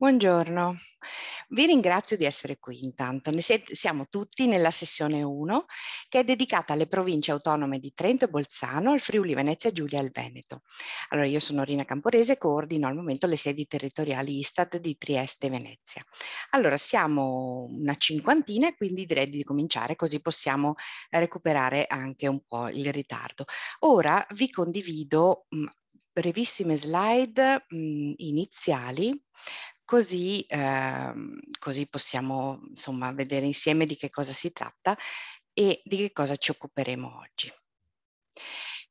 Buongiorno, vi ringrazio di essere qui intanto. Ne siete, siamo tutti nella sessione 1 che è dedicata alle province autonome di Trento e Bolzano, al Friuli, Venezia, Giulia e al Veneto. Allora io sono Rina Camporese e coordino al momento le sedi territoriali Istat di Trieste e Venezia. Allora siamo una cinquantina e quindi direi di cominciare così possiamo recuperare anche un po' il ritardo. Ora vi condivido brevissime slide mh, iniziali così, ehm, così possiamo insomma vedere insieme di che cosa si tratta e di che cosa ci occuperemo oggi.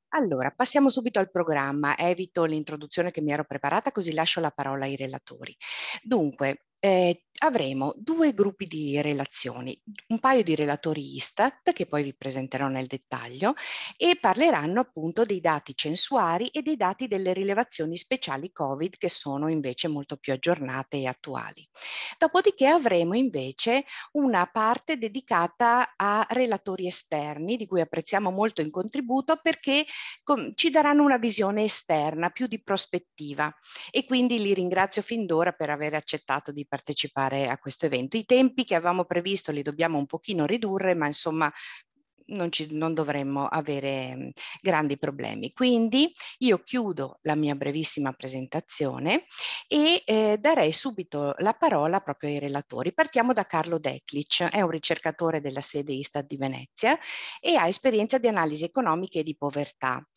Allora, passiamo subito al programma. Evito l'introduzione che mi ero preparata, così lascio la parola ai relatori. Dunque, eh, avremo due gruppi di relazioni, un paio di relatori ISTAT che poi vi presenterò nel dettaglio e parleranno appunto dei dati censuari e dei dati delle rilevazioni speciali Covid che sono invece molto più aggiornate e attuali. Dopodiché avremo invece una parte dedicata a relatori esterni di cui apprezziamo molto il contributo perché ci daranno una visione esterna più di prospettiva e quindi li ringrazio fin d'ora per aver accettato di partecipare a questo evento. I tempi che avevamo previsto li dobbiamo un pochino ridurre, ma insomma non, ci, non, dovremmo avere mm, grandi problemi. Quindi io chiudo la mia brevissima presentazione e eh, darei subito la parola proprio ai relatori. Partiamo da Carlo Declic, è un ricercatore della sede Istat di Venezia e ha esperienza di analisi economiche e di povertà.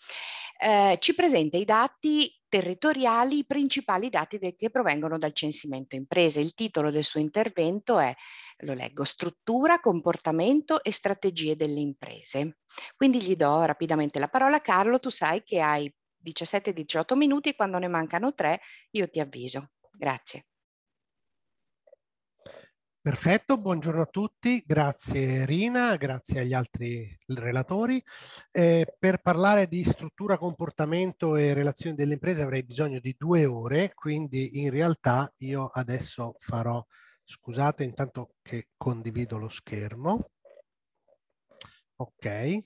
Eh, ci presenta i dati territoriali i principali dati de- che provengono dal censimento imprese. Il titolo del suo intervento è, lo leggo, struttura, comportamento e strategie delle imprese. Quindi gli do rapidamente la parola. Carlo, tu sai che hai 17-18 minuti e quando ne mancano tre io ti avviso. Grazie. Perfetto, buongiorno a tutti, grazie Rina, grazie agli altri relatori. Eh, per parlare di struttura, comportamento e relazioni delle imprese avrei bisogno di due ore, quindi in realtà io adesso farò, scusate intanto che condivido lo schermo, ok,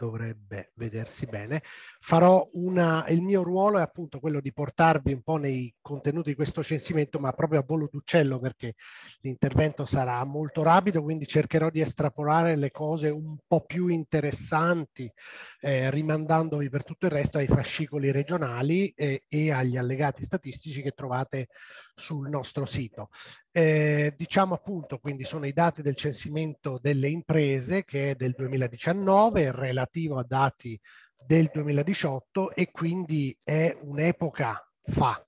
dovrebbe vedersi bene. Farò una, il mio ruolo è appunto quello di portarvi un po' nei contenuti di questo censimento, ma proprio a volo d'uccello perché l'intervento sarà molto rapido, quindi cercherò di estrapolare le cose un po' più interessanti, eh, rimandandovi per tutto il resto ai fascicoli regionali eh, e agli allegati statistici che trovate sul nostro sito. Eh, diciamo appunto, quindi sono i dati del censimento delle imprese che è del 2019 relativo a dati del 2018 e quindi è un'epoca fa,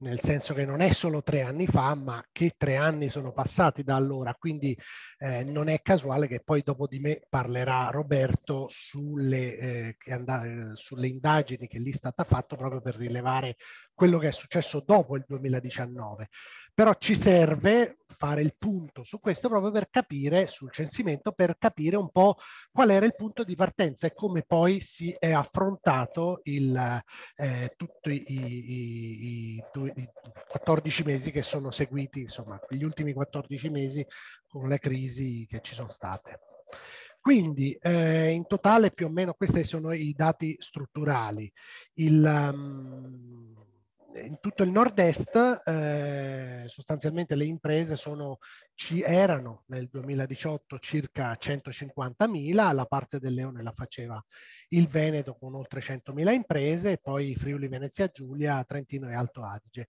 nel senso che non è solo tre anni fa, ma che tre anni sono passati da allora, quindi eh, non è casuale che poi dopo di me parlerà Roberto sulle, eh, and- sulle indagini che l'Istat ha fatto proprio per rilevare quello che è successo dopo il 2019. Però ci serve fare il punto su questo proprio per capire, sul censimento, per capire un po' qual era il punto di partenza e come poi si è affrontato il, eh, tutti i, i, i, i, 14 mesi che sono seguiti, insomma, gli ultimi 14 mesi con le crisi che ci sono state. Quindi eh, in totale più o meno questi sono i dati strutturali. Il, um, in tutto il nord-est eh, sostanzialmente le imprese sono, ci erano nel 2018 circa 150.000, la parte del Leone la faceva il Veneto con oltre 100.000 imprese poi Friuli Venezia Giulia, Trentino e Alto Adige.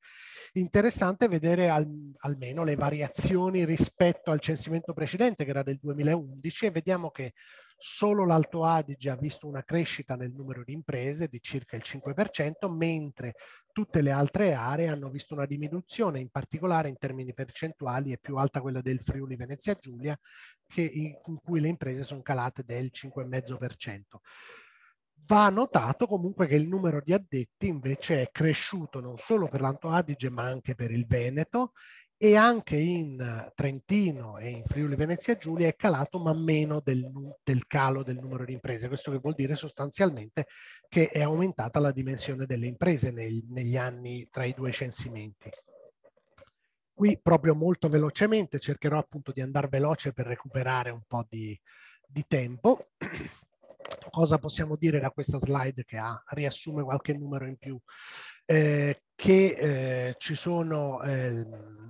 Interessante vedere al, almeno le variazioni rispetto al censimento precedente che era del 2011 e vediamo che Solo l'Alto Adige ha visto una crescita nel numero di imprese di circa il 5%, mentre tutte le altre aree hanno visto una diminuzione, in particolare in termini percentuali è più alta quella del Friuli Venezia Giulia, in cui le imprese sono calate del 5,5%. Va notato comunque che il numero di addetti invece è cresciuto non solo per l'Alto Adige ma anche per il Veneto e anche in eh, Trentino e in Friuli Venezia Giulia è calato ma meno del, del calo del numero di imprese. Questo che vuol dire sostanzialmente che è aumentata la dimensione delle imprese nel, negli anni tra i due censimenti. Qui proprio molto velocemente cercherò appunto di andare veloce per recuperare un po' di, di tempo. Cosa possiamo dire da questa slide che ha, riassume qualche numero in più? Eh, che eh, ci sono eh,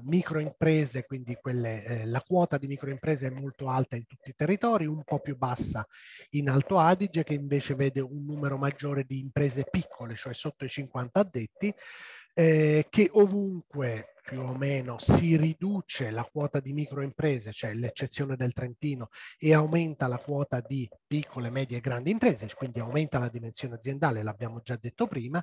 microimprese, quindi quelle, eh, la quota di microimprese è molto alta in tutti i territori, un po' più bassa in Alto Adige, che invece vede un numero maggiore di imprese piccole, cioè sotto i 50 addetti, eh, che ovunque più o meno si riduce la quota di microimprese, cioè l'eccezione del Trentino, e aumenta la quota di piccole, medie e grandi imprese, quindi aumenta la dimensione aziendale, l'abbiamo già detto prima,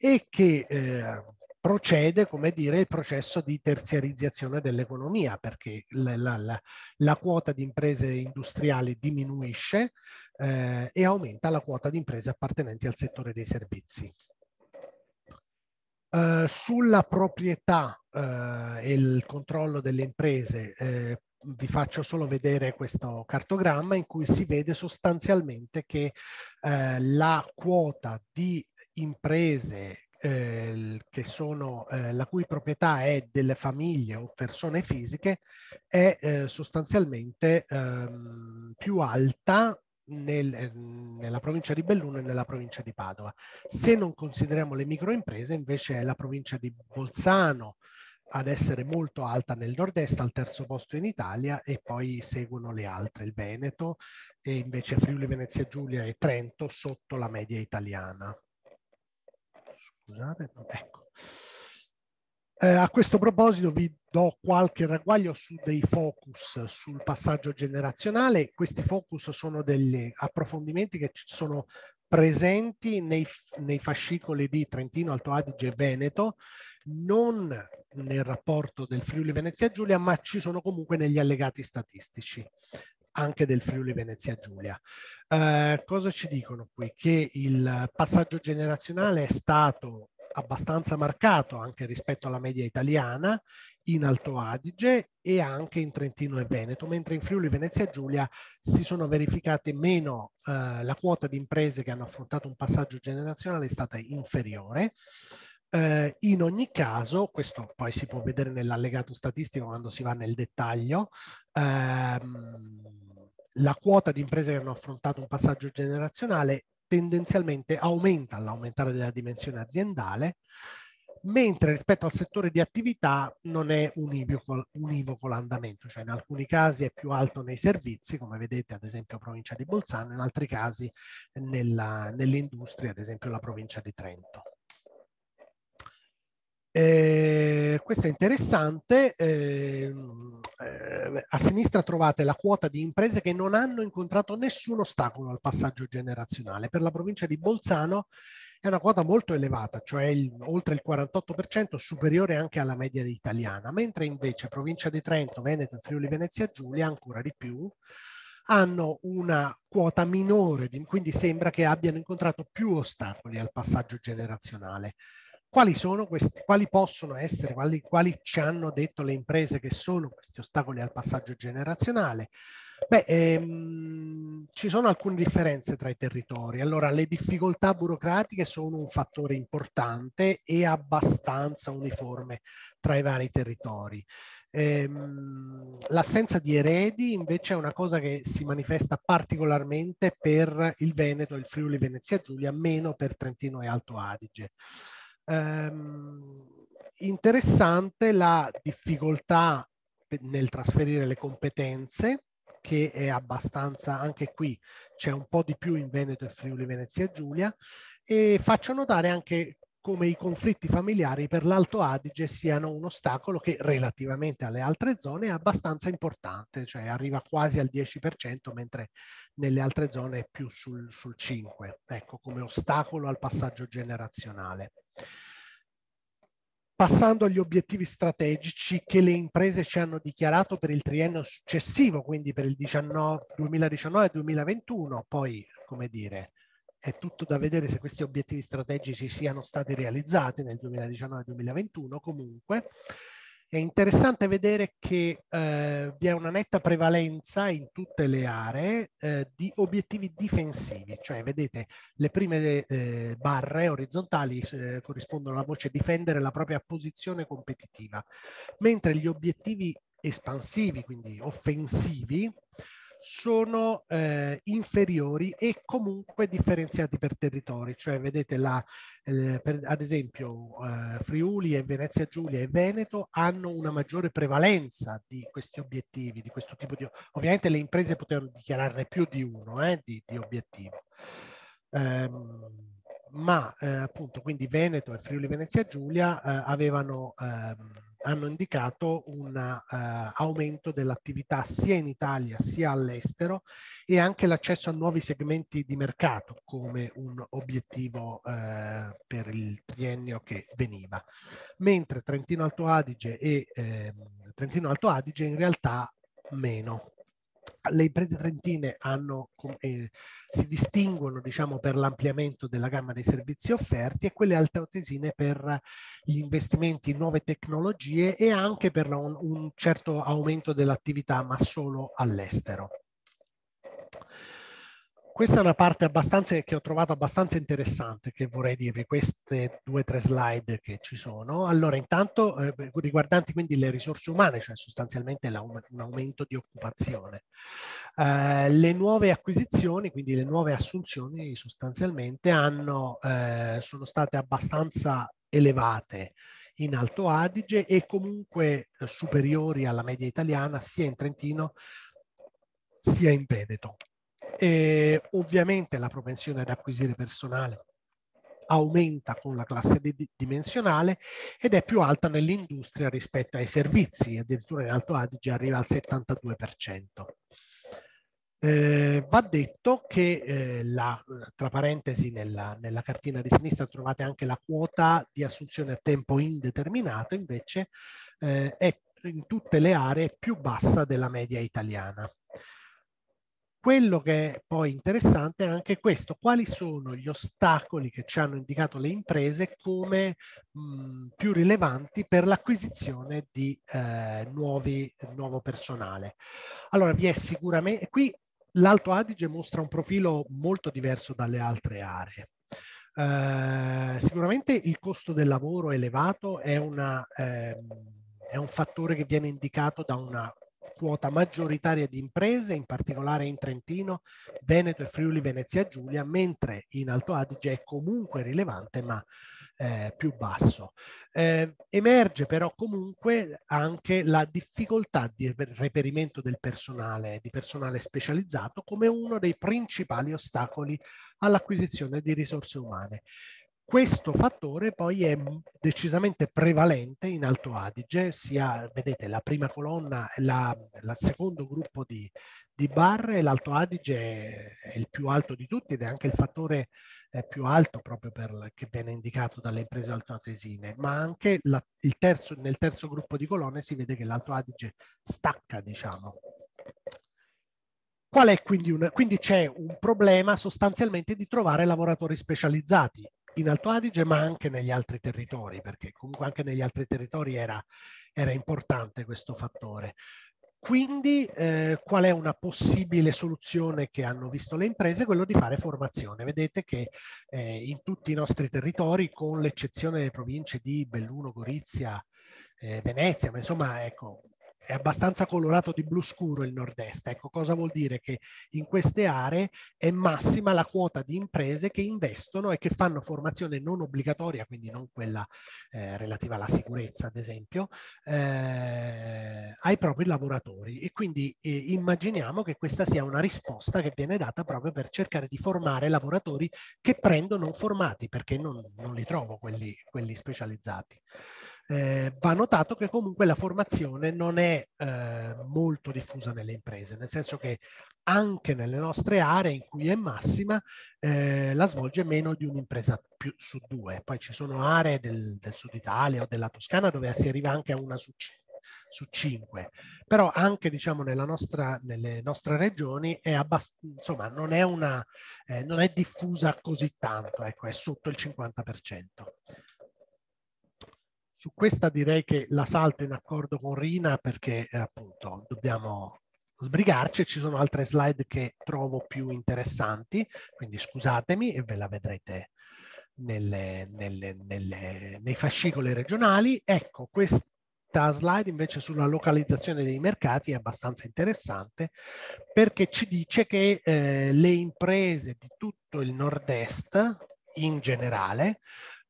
e che eh, procede, come dire, il processo di terziarizzazione dell'economia, perché la, la, la, quota di imprese industriali diminuisce eh, e aumenta la quota di imprese appartenenti al settore dei servizi. Eh, sulla proprietà eh, e il controllo delle imprese eh, vi faccio solo vedere questo cartogramma in cui si vede sostanzialmente che eh, la quota di imprese eh, che sono, eh, la cui proprietà è delle famiglie o persone fisiche è eh, sostanzialmente ehm, più alta nel, ehm, nella provincia di Belluno e nella provincia di Padova. Se non consideriamo le microimprese, invece è la provincia di Bolzano ad essere molto alta nel nord-est, al terzo posto in Italia e poi seguono le altre, il Veneto e invece Friuli Venezia Giulia e Trento sotto la media italiana scusate, ecco. Eh, a questo proposito vi do qualche ragguaglio su dei focus sul passaggio generazionale. Questi focus sono degli approfondimenti che sono presenti nei, nei, fascicoli di Trentino, Alto Adige e Veneto, non nel rapporto del Friuli Venezia Giulia, ma ci sono comunque negli allegati statistici anche del Friuli Venezia Giulia. Eh, cosa ci dicono qui? Che il passaggio generazionale è stato abbastanza marcato anche rispetto alla media italiana in Alto Adige e anche in Trentino e Veneto, mentre in Friuli Venezia Giulia si sono verificate meno, eh, la quota di imprese che hanno affrontato un passaggio generazionale è stata inferiore. Eh, in ogni caso, questo poi si può vedere nell'allegato statistico quando si va nel dettaglio, ehm, la quota di imprese che hanno affrontato un passaggio generazionale tendenzialmente aumenta all'aumentare della dimensione aziendale, mentre rispetto al settore di attività non è univoco, univoco l'andamento, cioè in alcuni casi è più alto nei servizi, come vedete ad esempio provincia di Bolzano, in altri casi nella, nell'industria, ad esempio la provincia di Trento. Eh, questo è interessante. Ehm, eh, a sinistra trovate la quota di imprese che non hanno incontrato nessun ostacolo al passaggio generazionale. Per la provincia di Bolzano è una quota molto elevata, cioè il, oltre il 48%, superiore anche alla media italiana, mentre invece provincia di Trento, Veneto Friuli Venezia Giulia ancora di più hanno una quota minore, quindi sembra che abbiano incontrato più ostacoli al passaggio generazionale quali sono questi, quali possono essere, quali, quali, ci hanno detto le imprese che sono questi ostacoli al passaggio generazionale? Beh, ehm, ci sono alcune differenze tra i territori. Allora, le difficoltà burocratiche sono un fattore importante e abbastanza uniforme tra i vari territori. Ehm, l'assenza di eredi invece è una cosa che si manifesta particolarmente per il Veneto, il Friuli Venezia Giulia, meno per Trentino e Alto Adige ehm, interessante la difficoltà nel trasferire le competenze, che è abbastanza, anche qui c'è un po' di più in Veneto e Friuli Venezia Giulia, e faccio notare anche come i conflitti familiari per l'Alto Adige siano un ostacolo che relativamente alle altre zone è abbastanza importante, cioè arriva quasi al 10%, mentre nelle altre zone è più sul, sul 5%, ecco, come ostacolo al passaggio generazionale. Passando agli obiettivi strategici che le imprese ci hanno dichiarato per il triennio successivo, quindi per il 2019-2021, poi come dire, è tutto da vedere se questi obiettivi strategici siano stati realizzati nel 2019-2021 comunque. È interessante vedere che eh, vi è una netta prevalenza in tutte le aree eh, di obiettivi difensivi, cioè vedete le prime eh, barre orizzontali eh, corrispondono alla voce difendere la propria posizione competitiva, mentre gli obiettivi espansivi, quindi offensivi, sono eh, inferiori e comunque differenziati per territori, cioè vedete la, eh, per, ad esempio eh, Friuli e Venezia Giulia e Veneto hanno una maggiore prevalenza di questi obiettivi, di questo tipo di... Ovviamente le imprese potevano dichiararne più di uno eh, di, di, obiettivo. Ehm, ma eh, appunto quindi Veneto e Friuli Venezia Giulia eh, avevano... Ehm, hanno indicato un uh, aumento dell'attività sia in Italia sia all'estero e anche l'accesso a nuovi segmenti di mercato come un obiettivo uh, per il triennio che veniva. Mentre Trentino Alto Adige e eh, Trentino Alto Adige in realtà meno, le imprese trentine hanno, eh, si distinguono diciamo, per l'ampliamento della gamma dei servizi offerti e quelle altautesine per gli investimenti in nuove tecnologie e anche per un, un certo aumento dell'attività ma solo all'estero questa è una parte abbastanza, che ho trovato abbastanza interessante, che vorrei dirvi, queste due o tre slide che ci sono. Allora, intanto eh, riguardanti quindi le risorse umane, cioè sostanzialmente um-, un aumento di occupazione. Eh, le nuove acquisizioni, quindi le nuove assunzioni sostanzialmente hanno, eh, sono state abbastanza elevate in Alto Adige e comunque eh, superiori alla media italiana sia in Trentino sia in Veneto. E ovviamente la propensione ad acquisire personale aumenta con la classe dimensionale ed è più alta nell'industria rispetto ai servizi, addirittura in Alto Adige arriva al 72%. Eh, va detto che, eh, la, tra parentesi, nella, nella, cartina di sinistra trovate anche la quota di assunzione a tempo indeterminato, invece eh, è in tutte le aree più bassa della media italiana. Quello che è poi interessante è anche questo, quali sono gli ostacoli che ci hanno indicato le imprese come mh, più rilevanti per l'acquisizione di eh, nuovi, nuovo personale. Allora vi è sicuramente, qui l'Alto Adige mostra un profilo molto diverso dalle altre aree. Eh, sicuramente il costo del lavoro elevato è una... Ehm, è un fattore che viene indicato da una quota maggioritaria di imprese, in particolare in Trentino, Veneto e Friuli Venezia Giulia, mentre in Alto Adige è comunque rilevante ma eh, più basso. Eh, emerge però comunque anche la difficoltà di reperimento del personale, di personale specializzato, come uno dei principali ostacoli all'acquisizione di risorse umane. Questo fattore poi è decisamente prevalente in Alto Adige, sia, vedete, la prima colonna, il secondo gruppo di, di barre, l'Alto Adige è il più alto di tutti ed è anche il fattore eh, più alto proprio per, che viene indicato dalle imprese altoatesine, ma anche la, terzo, nel terzo gruppo di colonne si vede che l'Alto Adige stacca, diciamo. Qual è quindi, un, quindi c'è un problema sostanzialmente di trovare lavoratori specializzati in Alto Adige ma anche negli altri territori, perché comunque anche negli altri territori era, era importante questo fattore. Quindi eh, qual è una possibile soluzione che hanno visto le imprese? Quello di fare formazione. Vedete che eh, in tutti i nostri territori, con l'eccezione delle province di Belluno, Gorizia, eh, Venezia, ma insomma ecco, è abbastanza colorato di blu scuro il nord-est. Ecco, cosa vuol dire? Che in queste aree è massima la quota di imprese che investono e che fanno formazione non obbligatoria, quindi non quella eh, relativa alla sicurezza, ad esempio, eh, ai propri lavoratori. E quindi eh, immaginiamo che questa sia una risposta che viene data proprio per cercare di formare lavoratori che prendo non formati, perché non, non li trovo quelli, quelli specializzati eh, va notato che comunque la formazione non è eh, molto diffusa nelle imprese, nel senso che anche nelle nostre aree in cui è massima eh, la svolge meno di un'impresa su due. Poi ci sono aree del, del sud Italia o della Toscana dove si arriva anche a una su cinque su 5, però anche diciamo nostra, nelle nostre regioni è insomma non è, una, eh, non è diffusa così tanto, ecco, è sotto il 50%. Su questa direi che la salto in accordo con Rina perché eh, appunto dobbiamo sbrigarci, ci sono altre slide che trovo più interessanti, quindi scusatemi e ve la vedrete nelle, nelle, nelle, nei fascicoli regionali. Ecco, questa slide invece sulla localizzazione dei mercati è abbastanza interessante perché ci dice che eh, le imprese di tutto il nord-est in generale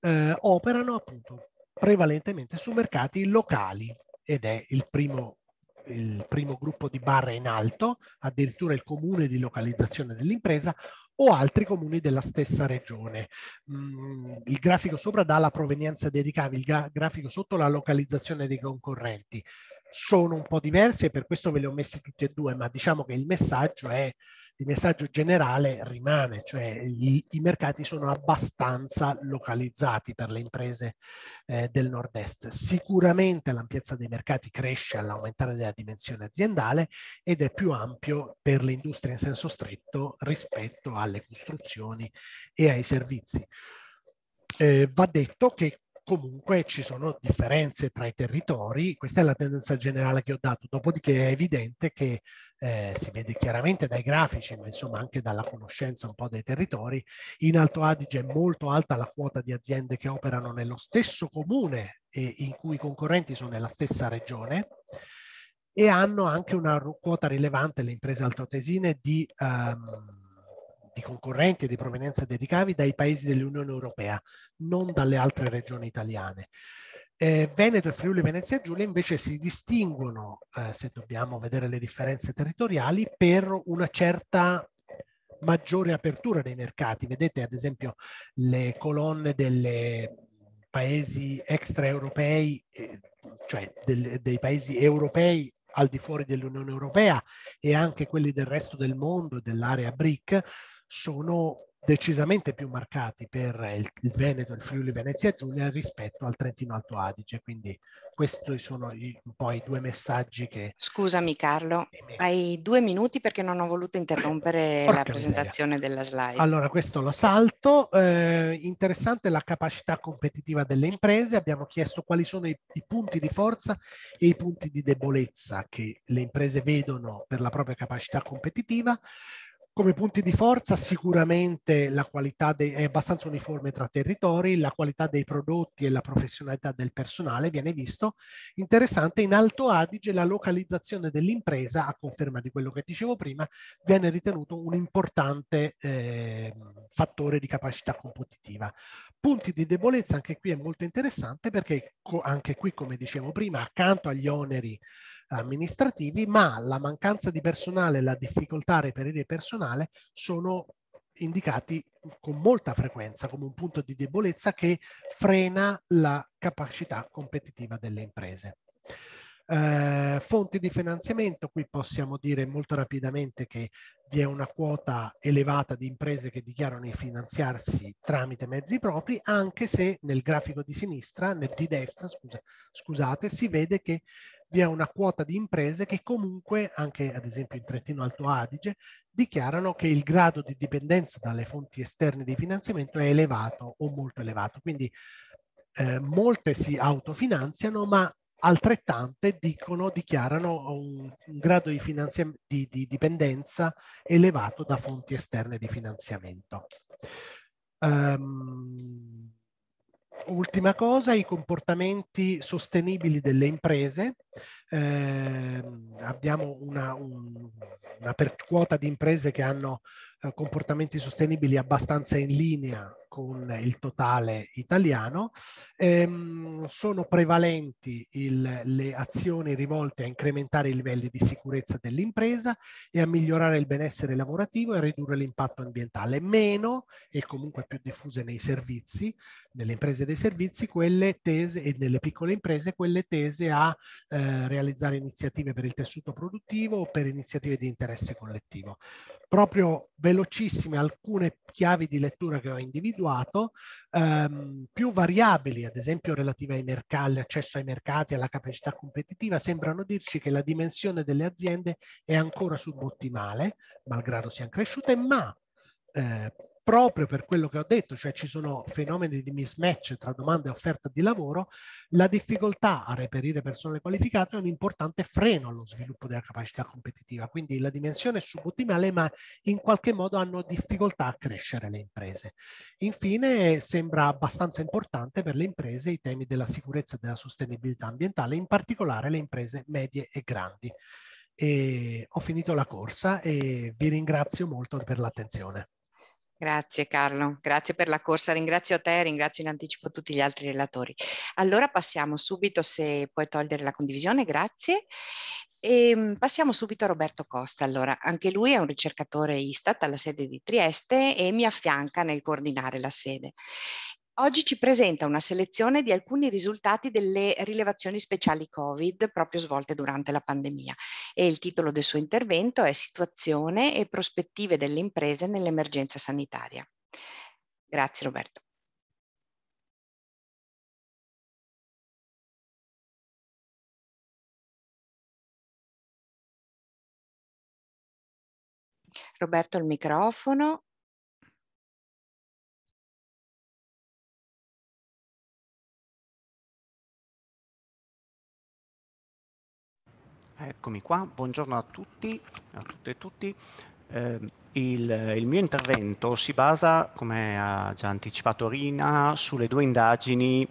eh, operano appunto prevalentemente su mercati locali ed è il primo, il primo gruppo di barre in alto, addirittura il comune di localizzazione dell'impresa o altri comuni della stessa regione. Mm, il grafico sopra dà la provenienza dei ricavi, il grafico sotto la localizzazione dei concorrenti. Sono un po' diversi e per questo ve li ho messi tutti e due, ma diciamo che il messaggio è il messaggio generale rimane, cioè i, i mercati sono abbastanza localizzati per le imprese eh, del nord-est. Sicuramente l'ampiezza dei mercati cresce all'aumentare della dimensione aziendale ed è più ampio per le industrie in senso stretto rispetto alle costruzioni e ai servizi. Eh, va detto che comunque ci sono differenze tra i territori, questa è la tendenza generale che ho dato, dopodiché è evidente che eh, si vede chiaramente dai grafici, ma insomma anche dalla conoscenza un po' dei territori, in Alto Adige è molto alta la quota di aziende che operano nello stesso comune e in cui i concorrenti sono nella stessa regione e hanno anche una quota rilevante le imprese altotesine di, um, di concorrenti e di provenienza dei ricavi dai paesi dell'Unione Europea, non dalle altre regioni italiane. Eh, Veneto e Friuli Venezia Giulia invece si distinguono, eh, se dobbiamo vedere le differenze territoriali, per una certa maggiore apertura dei mercati. Vedete ad esempio le colonne dei paesi extraeuropei, eh, cioè del, dei paesi europei al di fuori dell'Unione Europea e anche quelli del resto del mondo, e dell'area BRIC, sono decisamente più marcati per il, Veneto, il Friuli Venezia e Giulia rispetto al Trentino Alto Adige, quindi questi sono i, un po' i due messaggi che... Scusami Carlo, hai due minuti perché non ho voluto interrompere Porca la presentazione miseria. della slide. Allora questo lo salto, eh, interessante la capacità competitiva delle imprese, abbiamo chiesto quali sono i, i punti di forza e i punti di debolezza che le imprese vedono per la propria capacità competitiva, come punti di forza sicuramente la qualità de- è abbastanza uniforme tra territori, la qualità dei prodotti e la professionalità del personale viene visto. Interessante in Alto Adige la localizzazione dell'impresa, a conferma di quello che dicevo prima, viene ritenuto un importante eh, fattore di capacità competitiva. Punti di debolezza anche qui è molto interessante perché co- anche qui come dicevo prima accanto agli oneri amministrativi, ma la mancanza di personale e la difficoltà a reperire personale sono indicati con molta frequenza come un punto di debolezza che frena la capacità competitiva delle imprese. Eh, fonti di finanziamento, qui possiamo dire molto rapidamente che vi è una quota elevata di imprese che dichiarano di finanziarsi tramite mezzi propri, anche se nel grafico di sinistra, nel, di destra, scusa, scusate, si vede che vi è una quota di imprese che comunque, anche ad esempio in Trentino Alto Adige, dichiarano che il grado di dipendenza dalle fonti esterne di finanziamento è elevato o molto elevato. Quindi eh, molte si autofinanziano, ma altrettante dicono, dichiarano un, un grado di, di, di, dipendenza elevato da fonti esterne di finanziamento. Um, ultima cosa, i comportamenti sostenibili delle imprese. Eh, abbiamo una, un, una quota di imprese che hanno eh, comportamenti sostenibili abbastanza in linea con il totale italiano. Ehm, sono prevalenti il, le azioni rivolte a incrementare i livelli di sicurezza dell'impresa e a migliorare il benessere lavorativo e a ridurre l'impatto ambientale, meno e comunque più diffuse nei servizi, nelle imprese dei servizi, quelle tese e nelle piccole imprese, quelle tese a eh, realizzare iniziative per il tessuto produttivo o per iniziative di interesse collettivo. Proprio velocissime alcune chiavi di lettura che ho individuato individuato ehm, più variabili, ad esempio relative ai mercati, all'accesso ai mercati, alla capacità competitiva, sembrano dirci che la dimensione delle aziende è ancora subottimale, malgrado siano cresciute, ma eh, proprio per quello che ho detto, cioè ci sono fenomeni di mismatch tra domanda e offerta di lavoro, la difficoltà a reperire persone qualificate è un importante freno allo sviluppo della capacità competitiva, quindi la dimensione è subottimale ma in qualche modo hanno difficoltà a crescere le imprese. Infine sembra abbastanza importante per le imprese i temi della sicurezza e della sostenibilità ambientale, in particolare le imprese medie e grandi. E ho finito la corsa e vi ringrazio molto per l'attenzione. Grazie Carlo, grazie per la corsa, ringrazio te e ringrazio in anticipo tutti gli altri relatori. Allora passiamo subito, se puoi togliere la condivisione, grazie. E ehm, passiamo subito a Roberto Costa, allora, anche lui è un ricercatore Istat alla sede di Trieste e mi affianca nel coordinare la sede. Oggi ci presenta una selezione di alcuni risultati delle rilevazioni speciali Covid proprio svolte durante la pandemia e il titolo del suo intervento è Situazione e prospettive delle imprese nell'emergenza sanitaria. Grazie Roberto. Roberto il microfono. Eccomi qua, buongiorno a tutti, a tutte e tutti. Eh, il, il, mio intervento si basa, come ha già anticipato Rina, sulle due indagini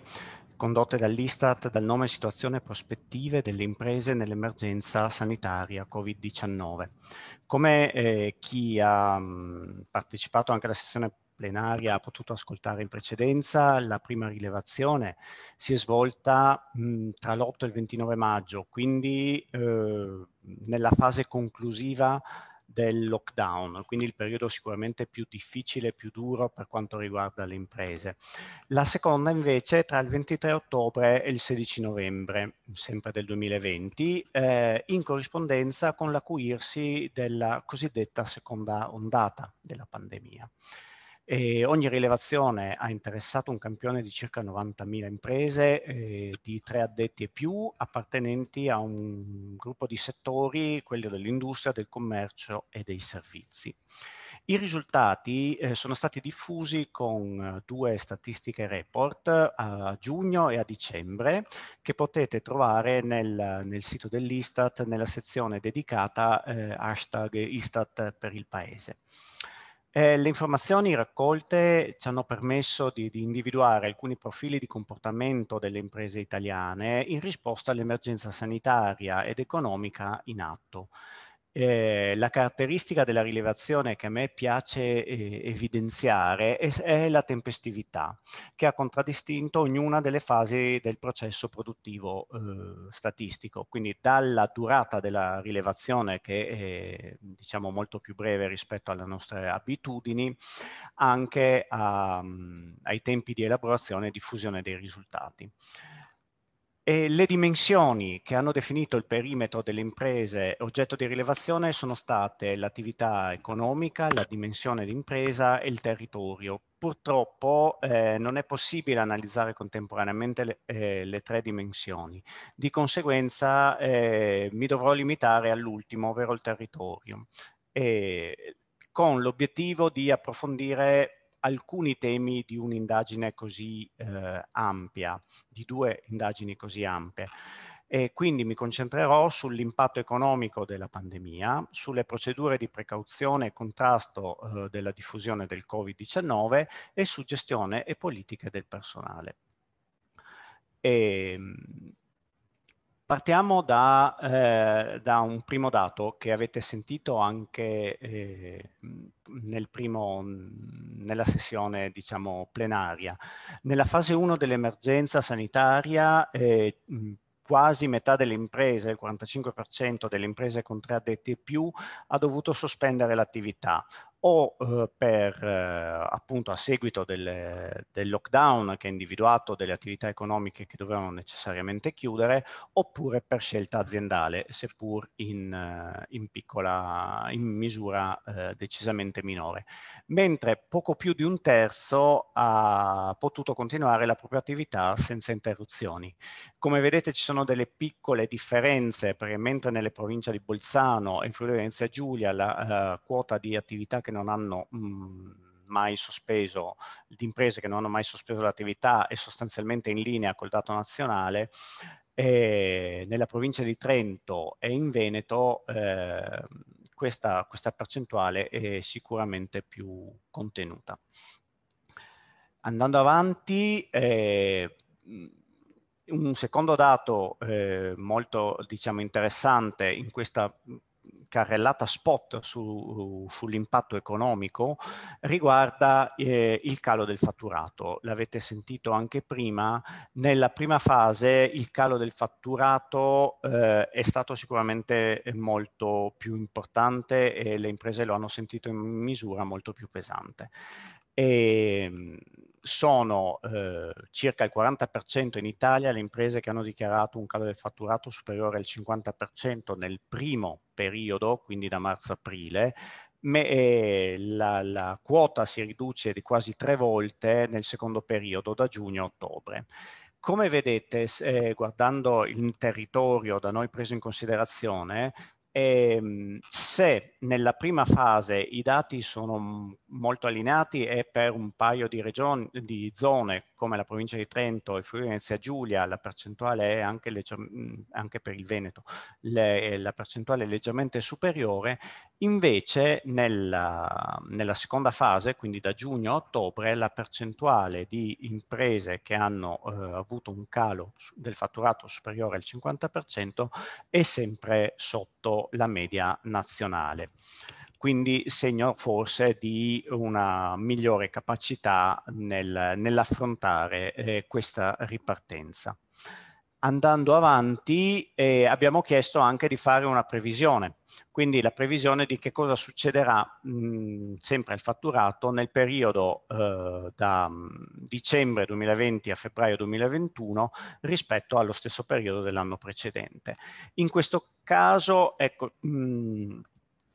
condotte dall'Istat dal nome Situazione e prospettive delle imprese nell'emergenza sanitaria Covid-19. Come eh, chi ha mh, partecipato anche alla sessione plenaria ha potuto ascoltare in precedenza, la prima rilevazione si è svolta mh, tra l'8 e il 29 maggio, quindi eh, nella fase conclusiva del lockdown, quindi il periodo sicuramente più difficile, più duro per quanto riguarda le imprese. La seconda invece tra il 23 ottobre e il 16 novembre, sempre del 2020, eh, in corrispondenza con l'acuirsi della cosiddetta seconda ondata della pandemia. E ogni rilevazione ha interessato un campione di circa 90.000 imprese, eh, di tre addetti e più, appartenenti a un gruppo di settori, quello dell'industria, del commercio e dei servizi. I risultati eh, sono stati diffusi con eh, due statistiche report eh, a giugno e a dicembre che potete trovare nel, nel sito dell'Istat nella sezione dedicata eh, hashtag Istat per il Paese. Eh, le informazioni raccolte ci hanno permesso di, di, individuare alcuni profili di comportamento delle imprese italiane in risposta all'emergenza sanitaria ed economica in atto. Eh, la caratteristica della rilevazione che a me piace eh, evidenziare è, è, la tempestività che ha contraddistinto ognuna delle fasi del processo produttivo eh, statistico, quindi dalla durata della rilevazione che è diciamo molto più breve rispetto alle nostre abitudini, anche a, mm, ai tempi di elaborazione e diffusione dei risultati. E le dimensioni che hanno definito il perimetro delle imprese oggetto di rilevazione sono state l'attività economica, la dimensione d'impresa e il territorio. Purtroppo eh, non è possibile analizzare contemporaneamente le, eh, le tre dimensioni, di conseguenza eh, mi dovrò limitare all'ultimo, ovvero il territorio, e con l'obiettivo di approfondire alcuni temi di un'indagine così eh, ampia, di due indagini così ampie. E quindi mi concentrerò sull'impatto economico della pandemia, sulle procedure di precauzione e contrasto eh, della diffusione del Covid-19 e su gestione e politiche del personale. E, ehm, Partiamo da, eh, da, un primo dato che avete sentito anche eh, nel primo, nella sessione diciamo, plenaria. Nella fase 1 dell'emergenza sanitaria eh, quasi metà delle imprese, il 45% delle imprese con tre addetti e più, ha dovuto sospendere l'attività o eh, per eh, appunto a seguito delle, del lockdown che ha individuato delle attività economiche che dovevano necessariamente chiudere oppure per scelta aziendale seppur in, in piccola in misura eh, decisamente minore mentre poco più di un terzo ha potuto continuare la propria attività senza interruzioni come vedete ci sono delle piccole differenze perché mentre nelle province di Bolzano e Friuli Venezia Giulia la quota di attività che non hanno mh, mhmm, mai sospeso, di imprese che non hanno mai sospeso l'attività è sostanzialmente in linea col dato nazionale. E eh, nella provincia di Trento e in Veneto eh, questa, questa percentuale è sicuramente più contenuta. Andando avanti, eh, mhmm, un secondo dato eh, molto diciamo, interessante in questa mhmm, carrellata spot su, sull'impatto economico riguarda eh, il calo del fatturato. L'avete sentito anche prima, nella prima fase il calo del fatturato eh, è stato sicuramente molto più importante e le imprese lo hanno sentito in misura molto più pesante. E, ehm, sono eh, circa il 40% in Italia le imprese che hanno dichiarato un calo del fatturato superiore al 50% nel primo periodo, quindi da marzo-aprile, ehm, la, la quota si riduce di quasi tre volte nel secondo periodo, da giugno-ottobre. a Come vedete, eh, guardando il territorio da noi preso in considerazione, e ehm, se nella prima fase i dati sono molto allineati e per un paio di, regioni, di zone come la provincia di Trento e Friuli Venezia Giulia la percentuale è anche, anche per il Veneto le, eh, la percentuale è leggermente superiore invece nella, nella seconda fase quindi da giugno a ottobre la percentuale di imprese che hanno eh, avuto un calo del fatturato superiore al 50% è sempre sotto la media nazionale. Quindi segno forse di una migliore capacità nel, nell'affrontare eh, questa ripartenza andando avanti eh, abbiamo chiesto anche di fare una previsione, quindi la previsione di che cosa succederà mh, mm, sempre al fatturato nel periodo eh, da mm, dicembre 2020 a febbraio 2021 rispetto allo stesso periodo dell'anno precedente. In questo caso, ecco, mh, mm,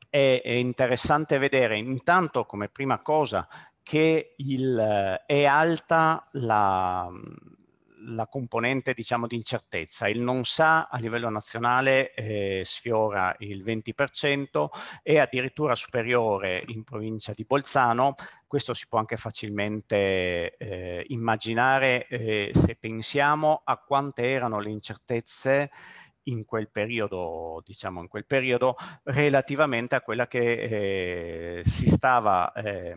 è, è interessante vedere intanto come prima cosa che il, eh, è alta la la componente diciamo, di incertezza. Il non sa a livello nazionale eh, sfiora il 20% e addirittura superiore in provincia di Bolzano. Questo si può anche facilmente eh, immaginare eh, se pensiamo a quante erano le incertezze in quel periodo, diciamo in quel periodo, relativamente a quella che eh, si stava eh,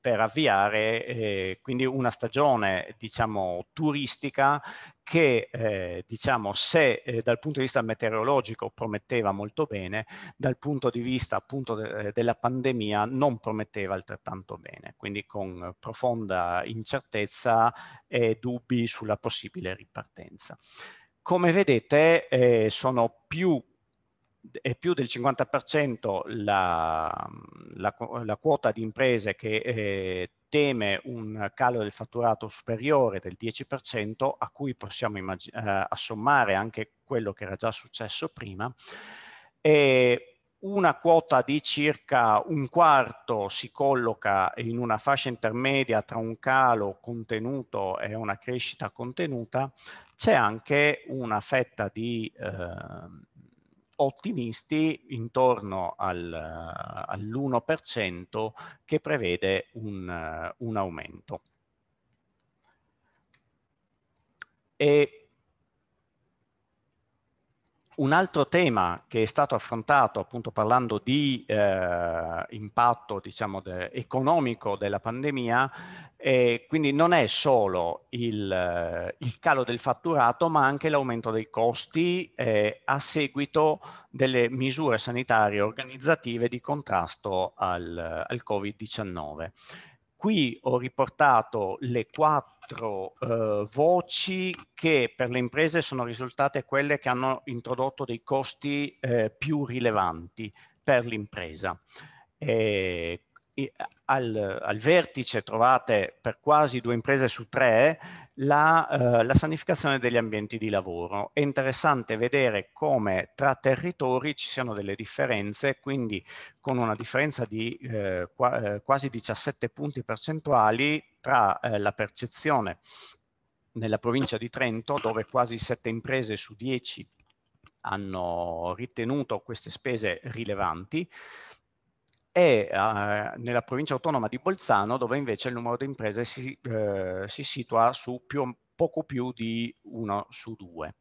per avviare eh, quindi una stagione diciamo turistica che eh, diciamo se eh, dal punto di vista meteorologico prometteva molto bene, dal punto di vista appunto de eh, della pandemia non prometteva altrettanto bene, quindi con profonda incertezza e dubbi sulla possibile ripartenza. Come vedete eh, sono più è più del 50% la, la, la, quota di imprese che eh, teme un calo del fatturato superiore del 10% a cui possiamo eh, assommare anche quello che era già successo prima e una quota di circa un quarto si colloca in una fascia intermedia tra un calo contenuto e una crescita contenuta, c'è anche una fetta di eh, ottimisti intorno al, all'1% che prevede un, un aumento. E un altro tema che è stato affrontato appunto parlando di eh, impatto diciamo, de economico della pandemia e quindi non è solo il, il calo del fatturato ma anche l'aumento dei costi eh, a seguito delle misure sanitarie organizzative di contrasto al, al Covid-19. Qui ho riportato le quattro eh, voci che per le imprese sono risultate quelle che hanno introdotto dei costi eh, più rilevanti per l'impresa. Eh, eh, al, al, vertice trovate per quasi due imprese su tre la, eh, la, sanificazione degli ambienti di lavoro. È interessante vedere come tra territori ci siano delle differenze, quindi con una differenza di eh, qua, eh, quasi 17 punti percentuali tra eh, la percezione nella provincia di Trento, dove quasi sette imprese su 10 hanno ritenuto queste spese rilevanti, e eh, nella provincia autonoma di Bolzano dove invece il numero di imprese si, eh, si situa su più, poco più di 1 su 2.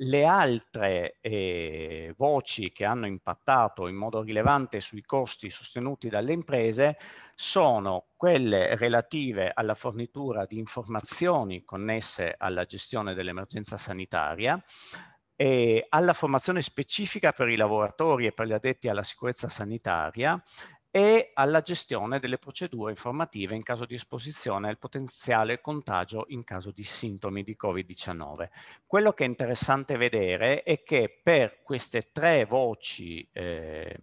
Le altre eh, voci che hanno impattato in modo rilevante sui costi sostenuti dalle imprese sono quelle relative alla fornitura di informazioni connesse alla gestione dell'emergenza sanitaria, eh, alla formazione specifica per i lavoratori e per gli addetti alla sicurezza sanitaria e alla gestione delle procedure informative in caso di esposizione al potenziale contagio in caso di sintomi di Covid-19. Quello che è interessante vedere è che per queste tre voci eh,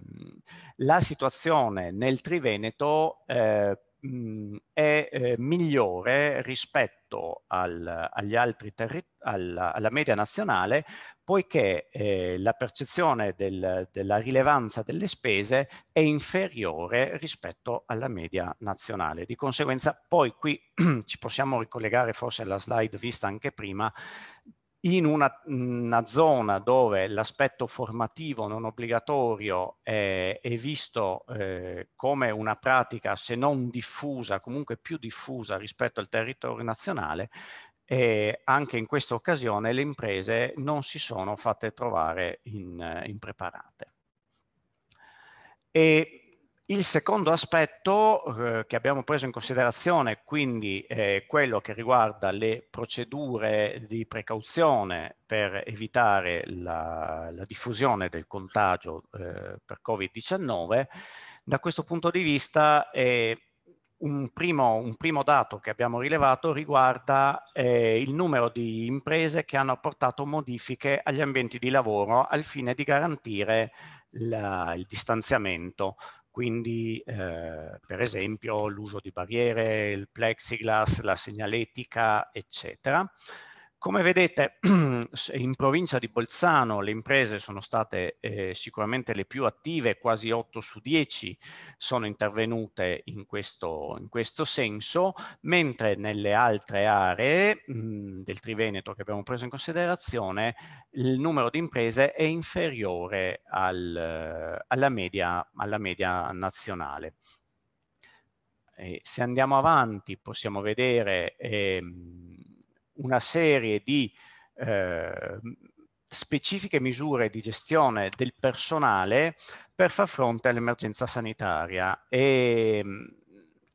la situazione nel Triveneto eh, mh, è eh, migliore rispetto al, agli altri alla, alla, media nazionale, poiché eh, la percezione del, della rilevanza delle spese è inferiore rispetto alla media nazionale. Di conseguenza, poi qui ci possiamo ricollegare forse alla slide vista anche prima, in una, una, zona dove l'aspetto formativo non obbligatorio è, è visto eh, come una pratica se non diffusa, comunque più diffusa rispetto al territorio nazionale, e eh, anche in questa occasione le imprese non si sono fatte trovare in, eh, impreparate. Il secondo aspetto eh, che abbiamo preso in considerazione, quindi eh, quello che riguarda le procedure di precauzione per evitare la, la diffusione del contagio eh, per Covid-19, da questo punto di vista un primo, un primo, dato che abbiamo rilevato riguarda eh, il numero di imprese che hanno apportato modifiche agli ambienti di lavoro al fine di garantire la, il distanziamento quindi, eh, per esempio, l'uso di barriere, il plexiglass, la segnaletica, eccetera. Come vedete in provincia di Bolzano le imprese sono state eh, sicuramente le più attive, quasi 8 su 10 sono intervenute in questo, in questo senso, mentre nelle altre aree mh, mm, del Triveneto che abbiamo preso in considerazione il numero di imprese è inferiore al, alla, media, alla media nazionale. E se andiamo avanti possiamo vedere... Eh, una serie di eh, specifiche misure di gestione del personale per far fronte all'emergenza sanitaria e ehm,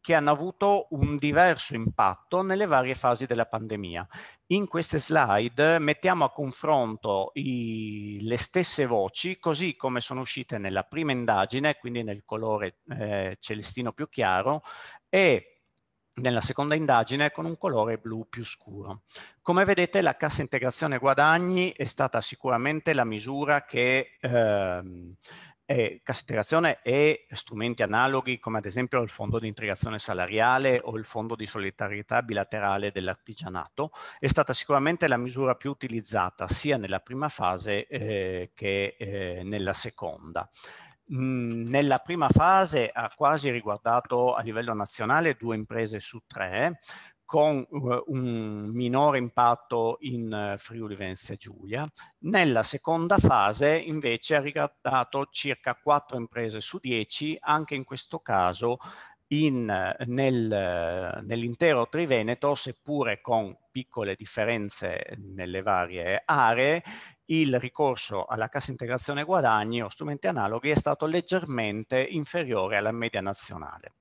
che hanno avuto un diverso impatto nelle varie fasi della pandemia. In queste slide mettiamo a confronto i, le stesse voci, così come sono uscite nella prima indagine, quindi nel colore eh, celestino più chiaro, e nella seconda indagine con un colore blu più scuro. Come vedete la cassa integrazione guadagni è stata sicuramente la misura che ehm, è cassa integrazione e strumenti analoghi come ad esempio il fondo di integrazione salariale o il fondo di solidarietà bilaterale dell'artigianato è stata sicuramente la misura più utilizzata sia nella prima fase eh, che eh, nella seconda. Mhmm, nella prima fase ha quasi riguardato a livello nazionale due imprese su tre, con uhm, un minore impatto in uh, eh, Friuli Venezia Giulia. Nella seconda fase invece ha riguardato circa quattro imprese su dieci, anche in questo caso in, nel, nell'intero Triveneto, seppure con piccole differenze nelle varie aree, il ricorso alla cassa integrazione guadagni o strumenti analoghi è stato leggermente inferiore alla media nazionale.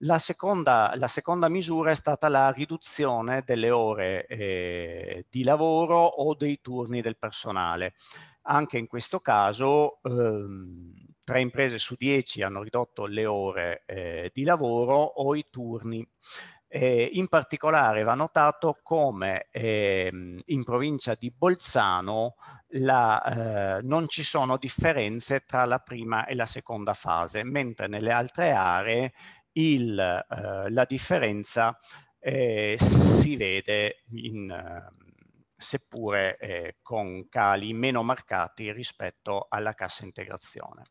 La seconda, la seconda misura è stata la riduzione delle ore eh, di lavoro o dei turni del personale. Anche in questo caso ehm, tre imprese su dieci hanno ridotto le ore eh, di lavoro o i turni. Eh, in particolare va notato come ehm, in provincia di Bolzano la, eh, non ci sono differenze tra la prima e la seconda fase, mentre nelle altre aree il, eh, la differenza eh, si vede in, seppure eh, con cali meno marcati rispetto alla cassa integrazione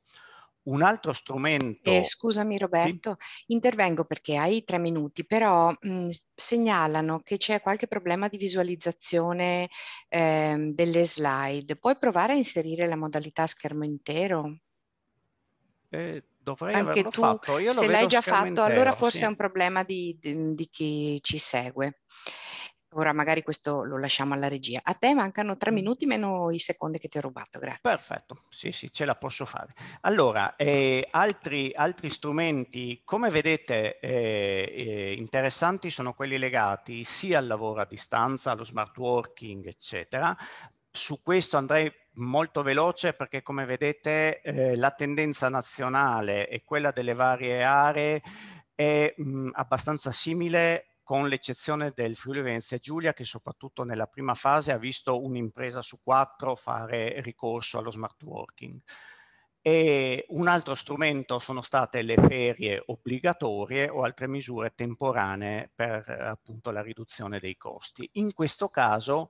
un altro strumento. Eh, scusami Roberto, sì? intervengo perché hai tre minuti, però mh, mhmm, segnalano che c'è qualche problema di visualizzazione eh, delle slide. Puoi provare a inserire la modalità schermo intero? Eh, dovrei Anche tu, fatto. se l'hai già fatto, intero, allora forse sì. è un problema di, di, di chi ci segue. Ora magari questo lo lasciamo alla regia. A te mancano tre minuti meno i secondi che ti ho rubato, grazie. Perfetto, sì sì, ce la posso fare. Allora, eh, altri, altri, strumenti, come vedete, eh, eh, interessanti sono quelli legati sia al lavoro a distanza, allo smart working, eccetera. Su questo andrei molto veloce perché come vedete eh, la tendenza nazionale e quella delle varie aree è mh, abbastanza simile con l'eccezione del Friuli Venezia Giulia che soprattutto nella prima fase ha visto un'impresa su quattro fare ricorso allo smart working. E un altro strumento sono state le ferie obbligatorie o altre misure temporanee per appunto la riduzione dei costi. In questo caso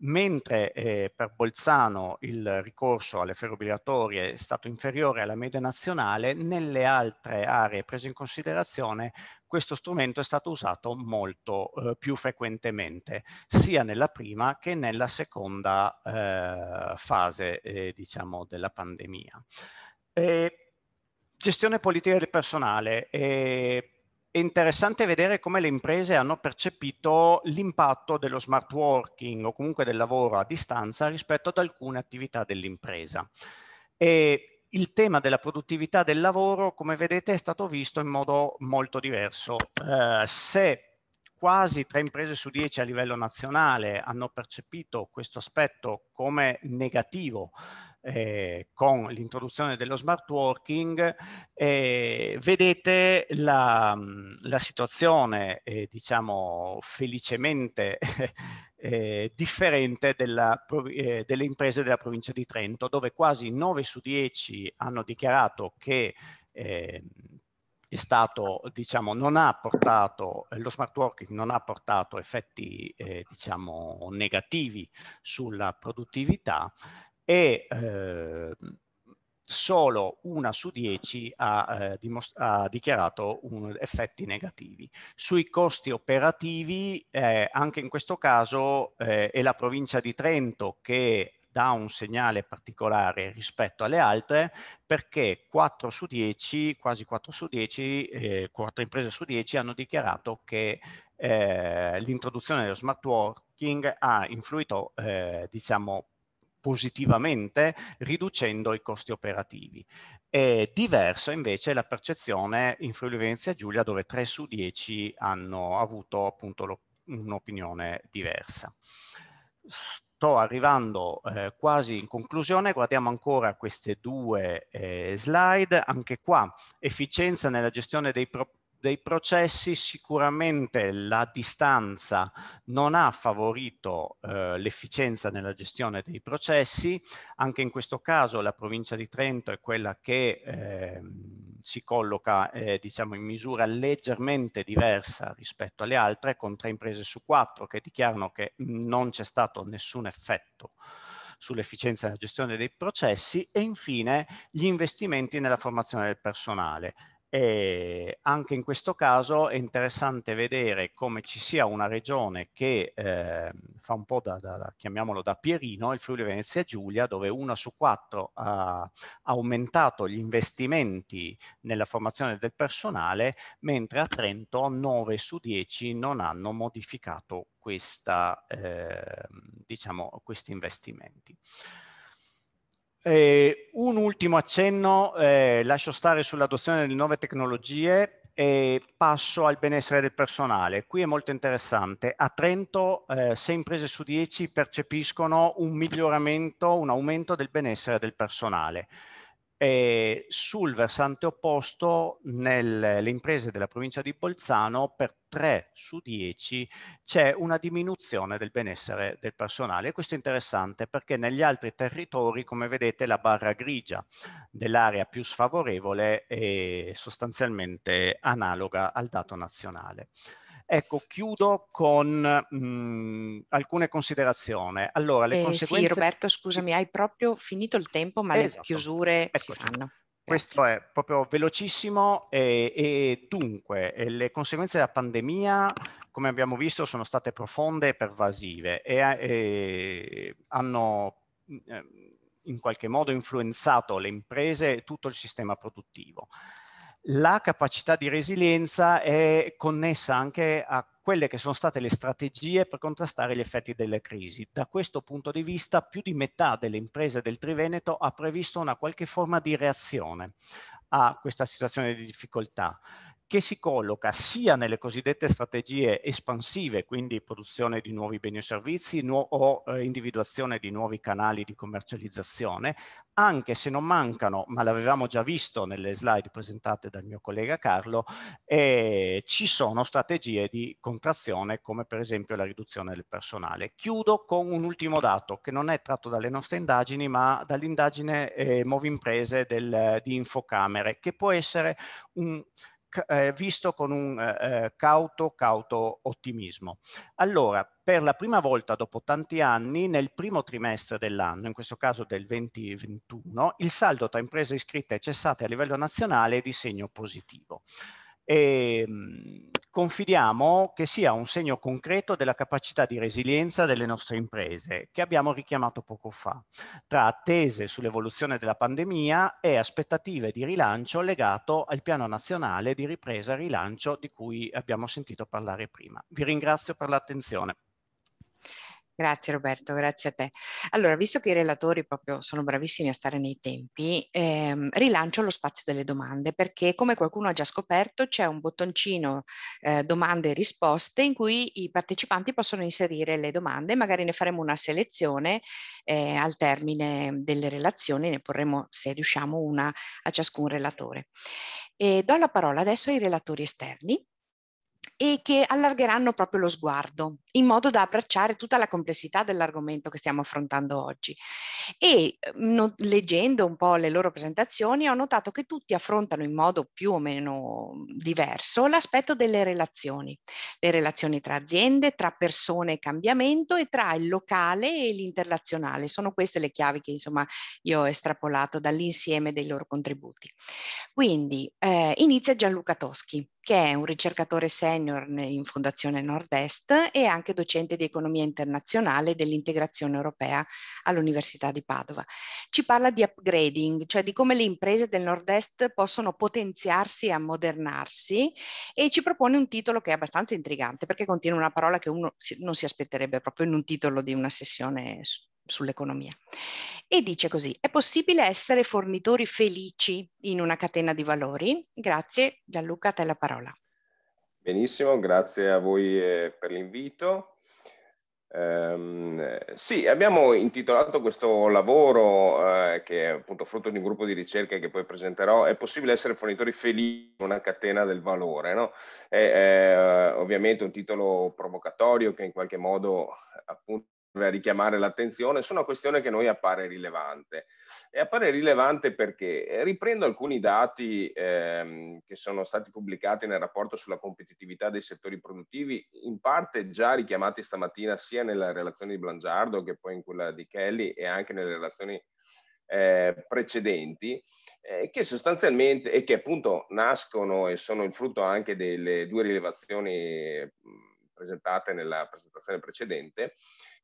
mentre eh, per Bolzano il ricorso alle ferrovie obbligatorie è stato inferiore alla media nazionale, nelle altre aree prese in considerazione questo strumento è stato usato molto eh, più frequentemente, sia nella prima che nella seconda eh, fase eh, diciamo, della pandemia. E gestione politica del personale. E eh, è interessante vedere come le imprese hanno percepito l'impatto dello smart working o comunque del lavoro a distanza rispetto ad alcune attività dell'impresa. E il tema della produttività del lavoro, come vedete, è stato visto in modo molto diverso. Eh, se quasi tre imprese su dieci a livello nazionale hanno percepito questo aspetto come negativo eh, con l'introduzione dello smart working, eh, vedete la, mm, la situazione, eh, diciamo, felicemente eh, differente della, eh, delle imprese della provincia di Trento, dove quasi 9 su 10 hanno dichiarato che ehm, è stato, diciamo, non ha portato, eh, lo smart working non ha portato effetti, eh, diciamo, negativi sulla produttività e eh, solo una su dieci ha, eh, ha dichiarato un, effetti negativi. Sui costi operativi, eh, anche in questo caso, eh, è la provincia di Trento che dà un segnale particolare rispetto alle altre perché 4 su 10, quasi 4 su 10, eh, 4 imprese su 10 hanno dichiarato che eh, l'introduzione dello smart working ha influito, eh, diciamo, positivamente riducendo i costi operativi. È diversa invece la percezione in Friuli Venezia Giulia dove 3 su 10 hanno avuto appunto un'opinione diversa. Sto arrivando eh, quasi in conclusione, guardiamo ancora queste due eh, slide, anche qua efficienza nella gestione dei, pro dei processi, sicuramente la distanza non ha favorito eh, l'efficienza nella gestione dei processi, anche in questo caso la provincia di Trento è quella che... Ehm, si colloca eh, diciamo in misura leggermente diversa rispetto alle altre con tre imprese su quattro che dichiarano che mm, non c'è stato nessun effetto sull'efficienza della gestione dei processi e infine gli investimenti nella formazione del personale. E ehm, anche in questo caso è interessante vedere come ci sia una regione che eh, fa un po' da, da, chiamiamolo da Pierino, il Friuli Venezia Giulia, dove una su quattro ha aumentato gli investimenti nella formazione del personale, mentre a Trento 9 su 10 non hanno modificato questa, eh, diciamo, questi investimenti. Eh, un ultimo accenno, eh, lascio stare sull'adozione delle nuove tecnologie e passo al benessere del personale. Qui è molto interessante. A Trento eh, 6 imprese su 10 percepiscono un miglioramento, un aumento del benessere del personale. E sul versante opposto, nelle imprese della provincia di Bolzano, per 3 su 10 c'è una diminuzione del benessere del personale. E questo è interessante perché negli altri territori, come vedete, la barra grigia dell'area più sfavorevole è sostanzialmente analoga al dato nazionale. Ecco, chiudo con mh, mhmm, alcune considerazioni. Allora, le eh, conseguenze... Sì, Roberto, scusami, hai proprio finito il tempo, ma esatto. le chiusure Eccoci. si fanno. Questo è proprio velocissimo e, e dunque le conseguenze della pandemia, come abbiamo visto, sono state profonde e pervasive e, eh, e hanno mhmm, eh, in qualche modo influenzato le imprese e tutto il sistema produttivo la capacità di resilienza è connessa anche a quelle che sono state le strategie per contrastare gli effetti delle crisi. Da questo punto di vista più di metà delle imprese del Triveneto ha previsto una qualche forma di reazione a questa situazione di difficoltà che si colloca sia nelle cosiddette strategie espansive, quindi produzione di nuovi beni e servizi nu o eh, individuazione di nuovi canali di commercializzazione, anche se non mancano, ma l'avevamo già visto nelle slide presentate dal mio collega Carlo, eh, ci sono strategie di contrazione come per esempio la riduzione del personale. Chiudo con un ultimo dato che non è tratto dalle nostre indagini, ma dall'indagine eh, Movi Imprese del, di Infocamere, che può essere un eh, visto con un eh, eh, cauto, cauto ottimismo. Allora, per la prima volta dopo tanti anni, nel primo trimestre dell'anno, in questo caso del 2021, il saldo tra imprese iscritte e cessate a livello nazionale è di segno positivo e ehm, confidiamo che sia un segno concreto della capacità di resilienza delle nostre imprese che abbiamo richiamato poco fa, tra attese sull'evoluzione della pandemia e aspettative di rilancio legato al piano nazionale di ripresa e rilancio di cui abbiamo sentito parlare prima. Vi ringrazio per l'attenzione. Grazie Roberto, grazie a te. Allora, visto che i relatori proprio sono bravissimi a stare nei tempi, ehm, rilancio lo spazio delle domande perché come qualcuno ha già scoperto c'è un bottoncino eh, domande e risposte in cui i partecipanti possono inserire le domande, magari ne faremo una selezione eh, al termine delle relazioni, ne porremo se riusciamo una a ciascun relatore. E do la parola adesso ai relatori esterni e che allargheranno proprio lo sguardo in modo da abbracciare tutta la complessità dell'argomento che stiamo affrontando oggi. E mhmm, no, leggendo un po' le loro presentazioni ho notato che tutti affrontano in modo più o meno diverso l'aspetto delle relazioni, le relazioni tra aziende, tra persone e cambiamento e tra il locale e l'internazionale. Sono queste le chiavi che insomma io ho estrapolato dall'insieme dei loro contributi. Quindi eh, inizia Gianluca Toschi che è un ricercatore senior in Fondazione Nord-Est e anche docente di economia internazionale dell'integrazione europea all'Università di Padova. Ci parla di upgrading, cioè di come le imprese del Nord-Est possono potenziarsi e ammodernarsi e ci propone un titolo che è abbastanza intrigante perché contiene una parola che uno non si aspetterebbe proprio in un titolo di una sessione sull'economia. E dice così, è possibile essere fornitori felici in una catena di valori? Grazie, Gianluca, a te la parola. Benissimo, grazie a voi eh, per l'invito. Ehm, sì, abbiamo intitolato questo lavoro eh, che è appunto frutto di un gruppo di ricerche che poi presenterò, è possibile essere fornitori felici in una catena del valore, no? È, è ovviamente un titolo provocatorio che in qualche modo appunto eh, richiamare l'attenzione su una questione che a noi appare rilevante. E appare rilevante perché eh, riprendo alcuni dati ehm, che sono stati pubblicati nel rapporto sulla competitività dei settori produttivi, in parte già richiamati stamattina sia nella relazione di Blangiardo che poi in quella di Kelly e anche nelle relazioni eh, precedenti, eh, che sostanzialmente e che appunto nascono e sono il frutto anche delle due rilevazioni presentate nella presentazione precedente,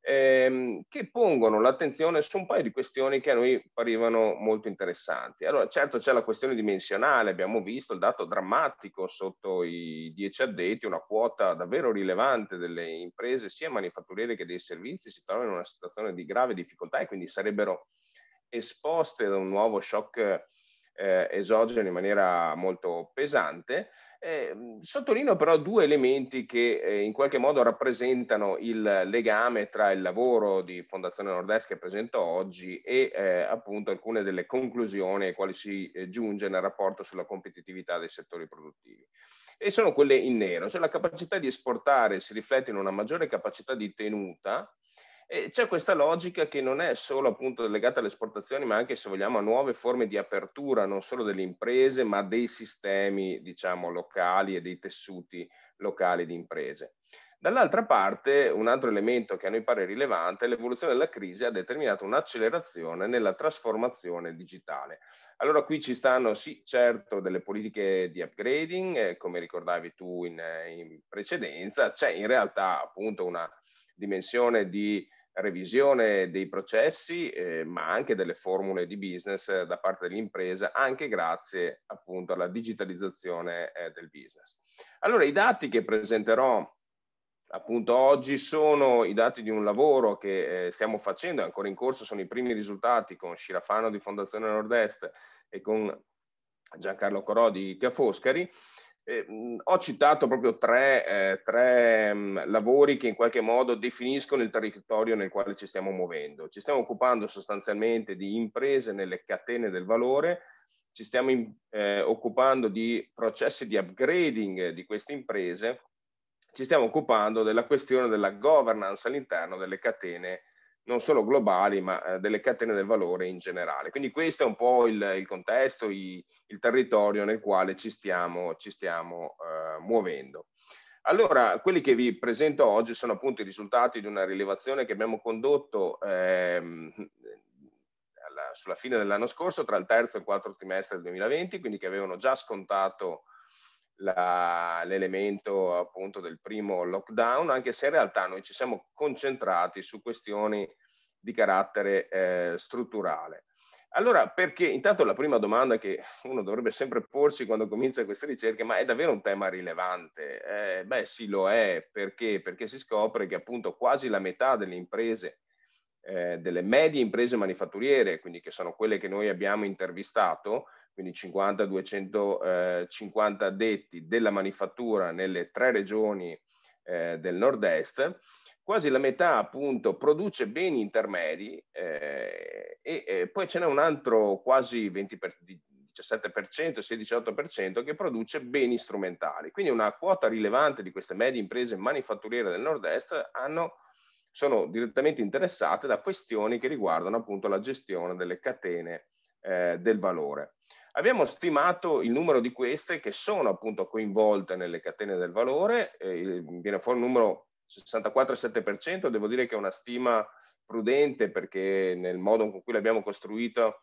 ehm, che pongono l'attenzione su un paio di questioni che a noi parivano molto interessanti. Allora, certo c'è la questione dimensionale, abbiamo visto il dato drammatico sotto i 10 addetti, una quota davvero rilevante delle imprese, sia manifatturiere che dei servizi, si trovano in una situazione di grave difficoltà e quindi sarebbero esposte da un nuovo shock eh, esogeno in maniera molto pesante. Ehm, sottolineo però due elementi che eh, in qualche modo rappresentano il legame tra il lavoro di Fondazione Nord-Est che presento oggi e eh, appunto alcune delle conclusioni ai quali si eh, giunge nel rapporto sulla competitività dei settori produttivi. E sono quelle in nero, cioè la capacità di esportare si riflette in una maggiore capacità di tenuta e c'è questa logica che non è solo appunto legata alle esportazioni, ma anche se vogliamo a nuove forme di apertura, non solo delle imprese, ma dei sistemi, diciamo, locali e dei tessuti locali di imprese. Dall'altra parte, un altro elemento che a noi pare rilevante, è l'evoluzione della crisi ha determinato un'accelerazione nella trasformazione digitale. Allora qui ci stanno sì, certo, delle politiche di upgrading, eh, come ricordavi tu in, eh, in precedenza, c'è in realtà appunto una dimensione di revisione dei processi, eh, ma anche delle formule di business eh, da parte dell'impresa, anche grazie appunto alla digitalizzazione eh, del business. Allora, i dati che presenterò appunto oggi sono i dati di un lavoro che eh, stiamo facendo, è ancora in corso, sono i primi risultati con Scirafano di Fondazione Nord-Est e con Giancarlo Corò di Chia Foscari, eh, ho citato proprio tre, eh, tre mh, mhmm, lavori che in qualche modo definiscono il territorio nel quale ci stiamo muovendo. Ci stiamo occupando sostanzialmente di imprese nelle catene del valore, ci stiamo in, eh, occupando di processi di upgrading di queste imprese, ci stiamo occupando della questione della governance all'interno delle catene non solo globali, ma eh, delle catene del valore in generale. Quindi questo è un po' il, il contesto, i, il territorio nel quale ci stiamo, ci stiamo eh, muovendo. Allora, quelli che vi presento oggi sono appunto i risultati di una rilevazione che abbiamo condotto ehm, alla, sulla fine dell'anno scorso, tra il terzo e il quarto trimestre del 2020, quindi che avevano già scontato la, l'elemento appunto del primo lockdown, anche se in realtà noi ci siamo concentrati su questioni di carattere eh, strutturale. Allora, perché intanto la prima domanda che uno dovrebbe sempre porsi quando comincia queste ricerche, ma è davvero un tema rilevante? Eh, beh, sì, lo è, perché? Perché si scopre che appunto quasi la metà delle imprese, eh, delle medie imprese manifatturiere, quindi che sono quelle che noi abbiamo intervistato, quindi 50-250 eh, addetti della manifattura nelle tre regioni eh, del nord-est, quasi la metà appunto produce beni intermedi eh, e, e, poi ce n'è un altro quasi 20 per, 17%, 16-18% che produce beni strumentali. Quindi una quota rilevante di queste medie imprese manifatturiere del nord-est hanno, sono direttamente interessate da questioni che riguardano appunto la gestione delle catene eh, del valore. Abbiamo stimato il numero di queste che sono appunto coinvolte nelle catene del valore, eh, viene fuori un numero 64,7%, devo dire che è una stima prudente perché nel modo con cui l'abbiamo costruita,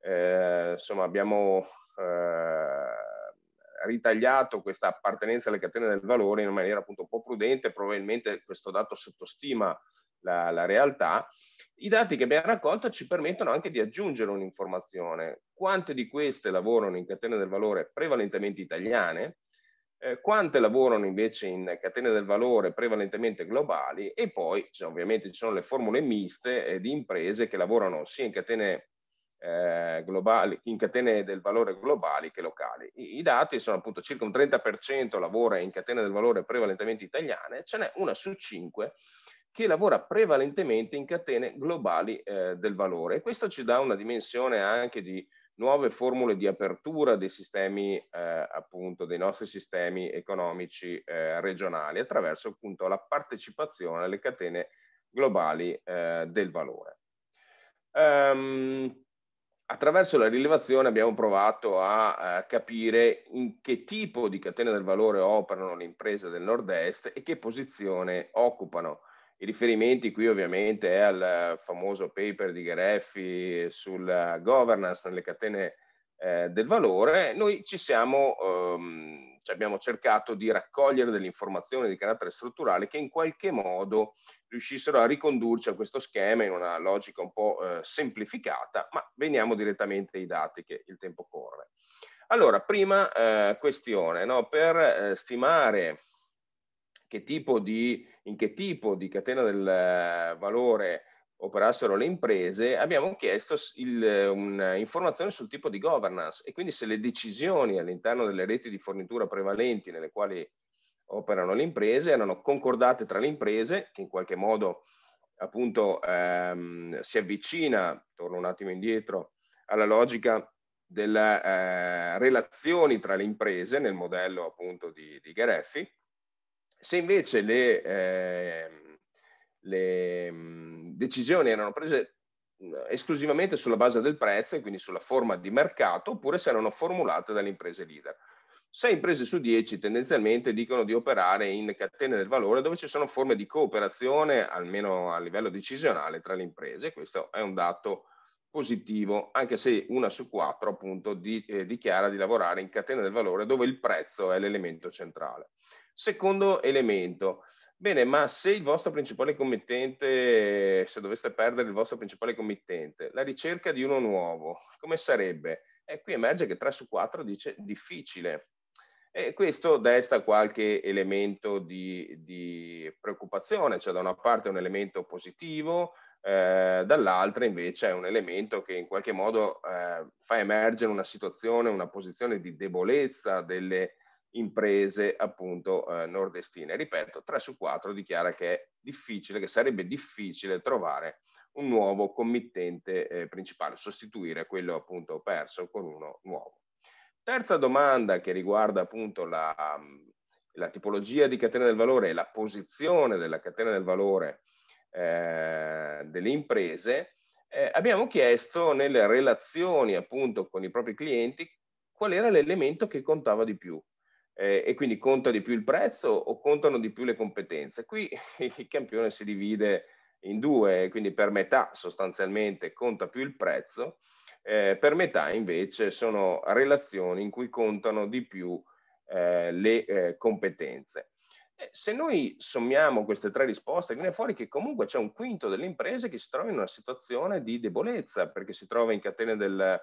eh, insomma, abbiamo eh, ritagliato questa appartenenza alle catene del valore in maniera appunto un po' prudente, probabilmente questo dato sottostima la, la realtà. I dati che abbiamo raccolto ci permettono anche di aggiungere un'informazione quante di queste lavorano in catene del valore prevalentemente italiane, eh, quante lavorano invece in catene del valore prevalentemente globali e poi cioè, ovviamente ci sono le formule miste eh, di imprese che lavorano sia in catene, eh, globali, in catene del valore globali che locali. I, I, dati sono appunto circa un 30% lavora in catene del valore prevalentemente italiane, ce n'è una su cinque che lavora prevalentemente in catene globali eh, del valore. E questo ci dà una dimensione anche di nuove formule di apertura dei sistemi, eh, appunto, dei nostri sistemi economici eh, regionali attraverso appunto la partecipazione alle catene globali eh, del valore. Um, attraverso la rilevazione abbiamo provato a, a, capire in che tipo di catena del valore operano le imprese del nord-est e che posizione occupano i riferimenti qui ovviamente è al famoso paper di Gareffi sulla governance nelle catene eh, del valore, noi ci siamo, ehm, ci abbiamo cercato di raccogliere delle informazioni di carattere strutturale che in qualche modo riuscissero a ricondurci a questo schema in una logica un po' eh, semplificata, ma veniamo direttamente ai dati che il tempo corre. Allora, prima eh, questione, no? per eh, stimare che di, in che tipo di catena del eh, valore operassero le imprese, abbiamo chiesto eh, un'informazione eh, sul tipo di governance e quindi se le decisioni all'interno delle reti di fornitura prevalenti nelle quali operano le imprese erano concordate tra le imprese che in qualche modo appunto ehm, si avvicina, torno un attimo indietro, alla logica delle eh, relazioni tra le imprese nel modello appunto di, di Gareffi se invece le, eh, le decisioni erano prese esclusivamente sulla base del prezzo e quindi sulla forma di mercato, oppure se erano formulate dalle imprese leader. Sei imprese su dieci tendenzialmente dicono di operare in catene del valore dove ci sono forme di cooperazione, almeno a livello decisionale, tra le imprese. Questo è un dato positivo, anche se una su quattro appunto di, eh, dichiara di lavorare in catene del valore dove il prezzo è l'elemento centrale. Secondo elemento, Bene, ma se il vostro principale committente, se doveste perdere il vostro principale committente, la ricerca di uno nuovo, come sarebbe? E eh, qui emerge che 3 su 4 dice difficile. E questo desta qualche elemento di, di preoccupazione, cioè da una parte è un elemento positivo, eh, dall'altra invece è un elemento che in qualche modo eh, fa emergere una situazione, una posizione di debolezza delle, imprese appunto eh, nordestine. Ripeto, 3 su 4 dichiara che è difficile, che sarebbe difficile trovare un nuovo committente eh, principale, sostituire quello appunto perso con uno nuovo. Terza domanda che riguarda appunto la, mm, la tipologia di catena del valore e la posizione della catena del valore eh, delle imprese, eh, abbiamo chiesto nelle relazioni appunto con i propri clienti qual era l'elemento che contava di più eh, e quindi conta di più il prezzo o contano di più le competenze? Qui il campione si divide in due, quindi per metà sostanzialmente conta più il prezzo, eh, per metà invece sono relazioni in cui contano di più eh, le eh, competenze. Eh, se noi sommiamo queste tre risposte, viene fuori che comunque c'è un quinto delle imprese che si trova in una situazione di debolezza, perché si trova in catene del,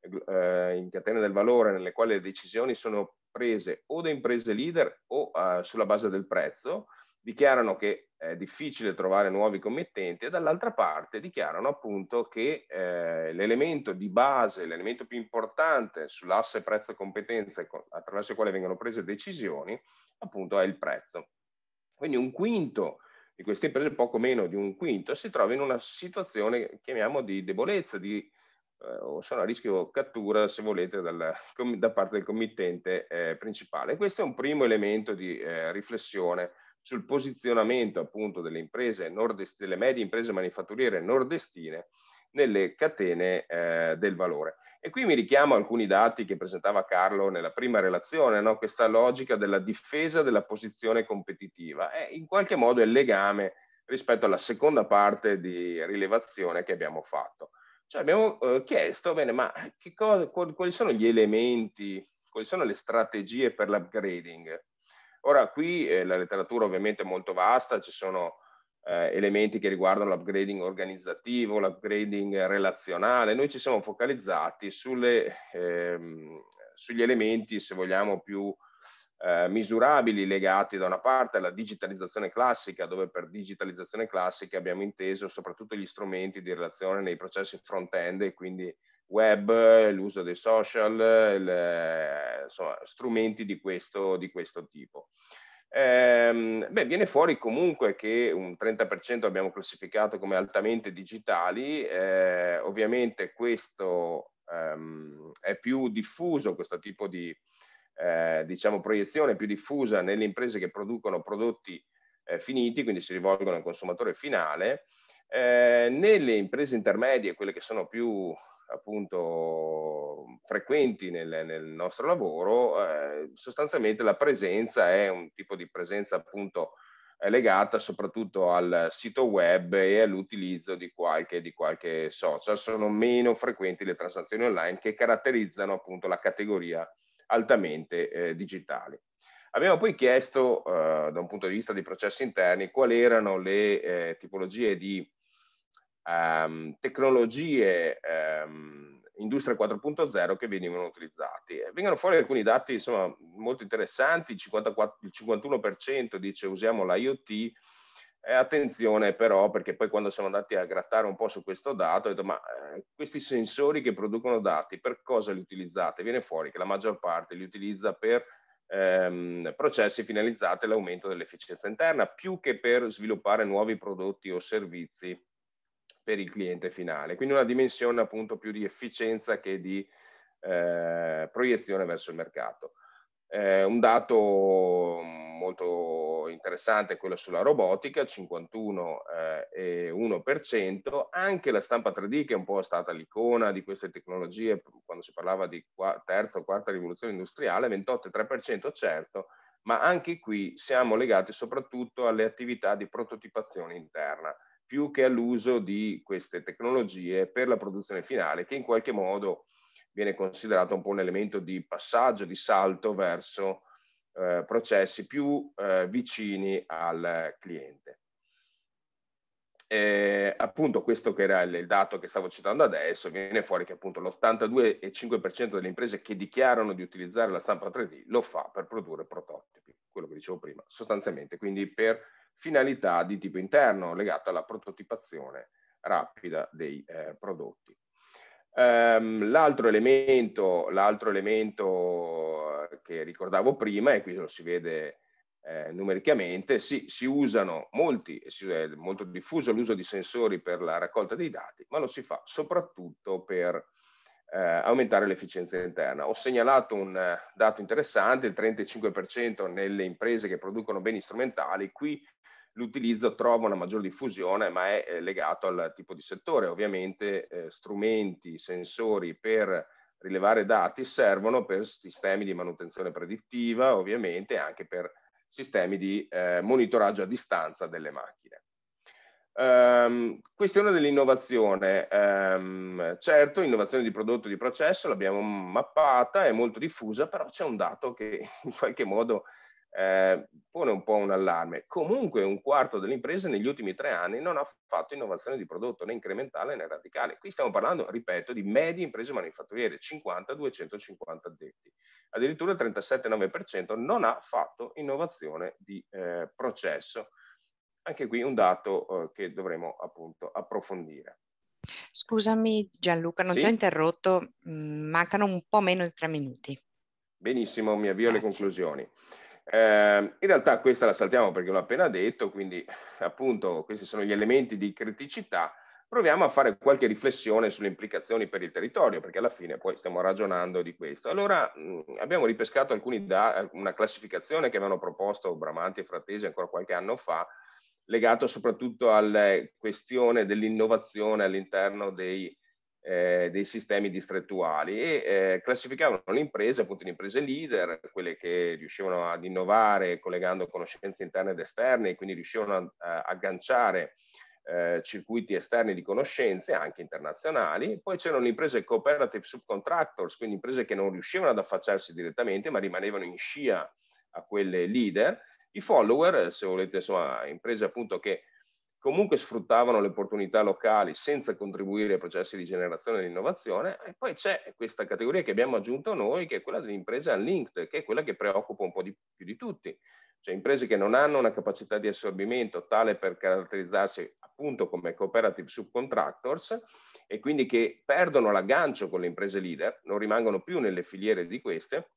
eh, in catene del valore nelle quali le decisioni sono imprese o da imprese leader o uh, sulla base del prezzo, dichiarano che è difficile trovare nuovi committenti e dall'altra parte dichiarano appunto che eh, l'elemento di base, l'elemento più importante sull'asse prezzo-competenza attraverso il quale vengono prese decisioni appunto è il prezzo. Quindi un quinto di queste imprese, poco meno di un quinto, si trova in una situazione, chiamiamo, di debolezza, di eh, o sono a rischio cattura, se volete, dal, da parte del committente eh, principale. Questo è un primo elemento di eh, riflessione sul posizionamento appunto delle imprese nordest- delle medie imprese manifatturiere nordestine nelle catene eh, del valore. E qui mi richiamo alcuni dati che presentava Carlo nella prima relazione, no? questa logica della difesa della posizione competitiva. È in qualche modo il legame rispetto alla seconda parte di rilevazione che abbiamo fatto. Cioè abbiamo eh, chiesto, bene, ma cosa, quali sono gli elementi, quali sono le strategie per l'upgrading? Ora qui eh, la letteratura ovviamente è molto vasta, ci sono eh, elementi che riguardano l'upgrading organizzativo, l'upgrading relazionale. Noi ci siamo focalizzati sulle, ehm, sugli elementi, se vogliamo, più eh, misurabili legati da una parte alla digitalizzazione classica, dove per digitalizzazione classica abbiamo inteso soprattutto gli strumenti di relazione nei processi front-end e quindi web, l'uso dei social, le, insomma, strumenti di questo, di questo tipo. Ehm, beh, viene fuori comunque che un 30% abbiamo classificato come altamente digitali, eh, ovviamente questo ehm, è più diffuso, questo tipo di, eh, diciamo, proiezione più diffusa nelle imprese che producono prodotti eh, finiti, quindi si rivolgono al consumatore finale, eh, nelle imprese intermedie, quelle che sono più appunto frequenti nel, nel nostro lavoro, eh, sostanzialmente la presenza è un tipo di presenza appunto eh, legata soprattutto al sito web e all'utilizzo di qualche, di qualche social. Sono meno frequenti le transazioni online che caratterizzano appunto la categoria altamente eh, digitali. Abbiamo poi chiesto, eh, da un punto di vista dei processi interni, quali erano le eh, tipologie di ehm, tecnologie ehm, Industria 4.0 che venivano utilizzati. Eh, vengono fuori alcuni dati insomma, molto interessanti, il, 54, il 51% dice usiamo l'IoT, eh, attenzione però, perché poi quando siamo andati a grattare un po' su questo dato, ho detto, ma eh, questi sensori che producono dati, per cosa li utilizzate? Viene fuori che la maggior parte li utilizza per ehm, processi finalizzati all'aumento dell'efficienza interna, più che per sviluppare nuovi prodotti o servizi per il cliente finale. Quindi una dimensione appunto più di efficienza che di eh, proiezione verso il mercato. Eh, un dato molto interessante è quello sulla robotica, 51,1%, eh, anche la stampa 3D che è un po' stata l'icona di queste tecnologie quando si parlava di qua, terza o quarta rivoluzione industriale, 28,3% certo, ma anche qui siamo legati soprattutto alle attività di prototipazione interna più che all'uso di queste tecnologie per la produzione finale che in qualche modo viene considerato un po' un elemento di passaggio, di salto verso eh, processi più eh, vicini al cliente. E, appunto questo che era il dato che stavo citando adesso, viene fuori che appunto l'82,5% delle imprese che dichiarano di utilizzare la stampa 3D lo fa per produrre prototipi, quello che dicevo prima, sostanzialmente, quindi per finalità di tipo interno legata alla prototipazione rapida dei eh, prodotti. Um, l'altro, elemento, l'altro elemento eh, che ricordavo prima, e qui lo si vede eh, numericamente, si, si, usano molti, è eh, molto diffuso l'uso di sensori per la raccolta dei dati, ma lo si fa soprattutto per eh, aumentare l'efficienza interna. Ho segnalato un eh, dato interessante, il 35% nelle imprese che producono beni strumentali, qui l'utilizzo trova una maggior diffusione, ma è eh, legato al tipo di settore. Ovviamente eh, strumenti, sensori per rilevare dati servono per sistemi di manutenzione predittiva, ovviamente anche per sistemi di eh, monitoraggio a distanza delle macchine. Um, questione dell'innovazione. Um, certo, innovazione di prodotto e di processo l'abbiamo mappata, è molto diffusa, però c'è un dato che in qualche modo eh, pone un po' un allarme. Comunque un quarto delle imprese negli ultimi tre anni non ha fatto innovazione di prodotto né incrementale né radicale. Qui stiamo parlando, ripeto, di medie imprese manifatturiere, 50-250 addetti. Addirittura il 37,9% non ha fatto innovazione di eh, processo. Anche qui un dato eh, che dovremo appunto approfondire. Scusami Gianluca, non sì? ti ho interrotto, mm, mancano un po' meno di tre minuti. Benissimo, mi avvio Grazie. alle conclusioni. Eh, in realtà questa la saltiamo perché l'ho appena detto, quindi appunto questi sono gli elementi di criticità. Proviamo a fare qualche riflessione sulle implicazioni per il territorio, perché alla fine poi stiamo ragionando di questo. Allora mh, mm, abbiamo ripescato alcuni da, una classificazione che avevano proposto Bramanti e Frattesi ancora qualche anno fa, legato soprattutto alla questione dell'innovazione all'interno dei eh, dei sistemi distrettuali e eh, classificavano le imprese, appunto le imprese leader, quelle che riuscivano ad innovare collegando conoscenze interne ed esterne e quindi riuscivano a, a eh, agganciare eh, circuiti esterni di conoscenze anche internazionali, poi c'erano le imprese cooperative subcontractors, quindi imprese che non riuscivano ad affacciarsi direttamente ma rimanevano in scia a quelle leader, i follower, se volete, insomma, imprese appunto che comunque sfruttavano le opportunità locali senza contribuire ai processi di generazione e di innovazione e poi c'è questa categoria che abbiamo aggiunto noi che è quella delle imprese unlinked, che è quella che preoccupa un po' di, più di tutti cioè imprese che non hanno una capacità di assorbimento tale per caratterizzarsi appunto come cooperative subcontractors e quindi che perdono l'aggancio con le imprese leader, non rimangono più nelle filiere di queste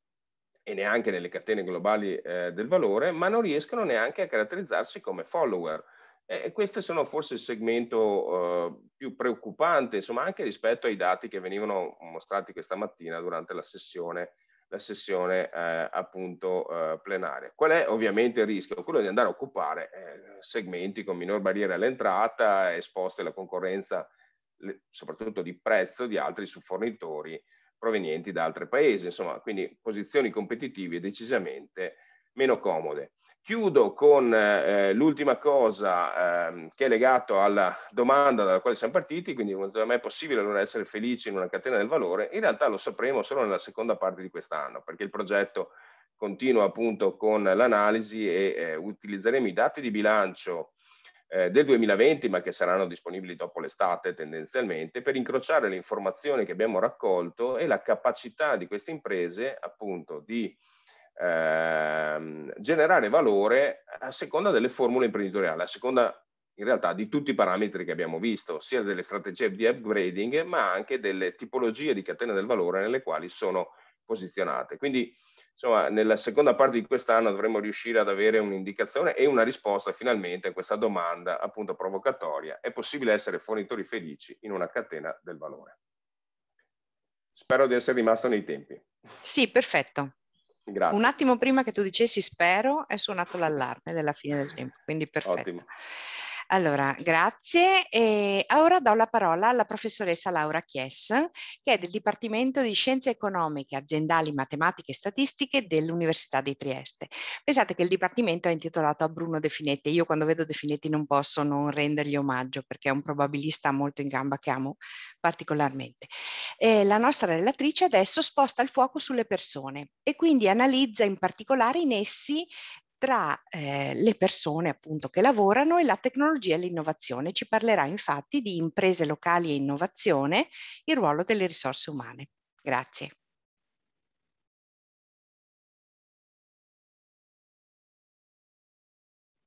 e neanche nelle catene globali eh, del valore, ma non riescono neanche a caratterizzarsi come follower, e queste sono forse il segmento eh, più preoccupante, insomma, anche rispetto ai dati che venivano mostrati questa mattina durante la sessione, la sessione eh, appunto eh, plenaria. Qual è ovviamente il rischio? Quello di andare a occupare eh, segmenti con minor barriera all'entrata, esposti alla concorrenza soprattutto di prezzo di altri fornitori provenienti da altri paesi, insomma, quindi posizioni competitive decisamente meno comode. Chiudo con eh, l'ultima cosa eh, che è legata alla domanda dalla quale siamo partiti, quindi secondo me è possibile allora essere felici in una catena del valore? In realtà lo sapremo solo nella seconda parte di quest'anno, perché il progetto continua appunto con l'analisi e eh, utilizzeremo i dati di bilancio eh, del 2020, ma che saranno disponibili dopo l'estate tendenzialmente, per incrociare le informazioni che abbiamo raccolto e la capacità di queste imprese appunto di ehm, generare valore a seconda delle formule imprenditoriali, a seconda in realtà di tutti i parametri che abbiamo visto, sia delle strategie di upgrading, ma anche delle tipologie di catena del valore nelle quali sono posizionate. Quindi, insomma, nella seconda parte di quest'anno dovremo riuscire ad avere un'indicazione e una risposta finalmente a questa domanda appunto provocatoria. È possibile essere fornitori felici in una catena del valore? Spero di essere rimasto nei tempi. Sì, perfetto. Grazie. Un attimo prima che tu dicessi spero è suonato l'allarme della fine del tempo, quindi perfetto. Ottimo. Allora, grazie e ora do la parola alla professoressa Laura Chies, che è del Dipartimento di Scienze Economiche, Aziendali, Matematiche e Statistiche dell'Università di Trieste. Pensate che il Dipartimento è intitolato a Bruno De Finetti, io quando vedo De Finetti non posso non rendergli omaggio perché è un probabilista molto in gamba che amo particolarmente. E la nostra relatrice adesso sposta il fuoco sulle persone e quindi analizza in particolare in essi tra eh, le persone appunto che lavorano e la tecnologia e l'innovazione. Ci parlerà infatti di imprese locali e innovazione, il ruolo delle risorse umane. Grazie.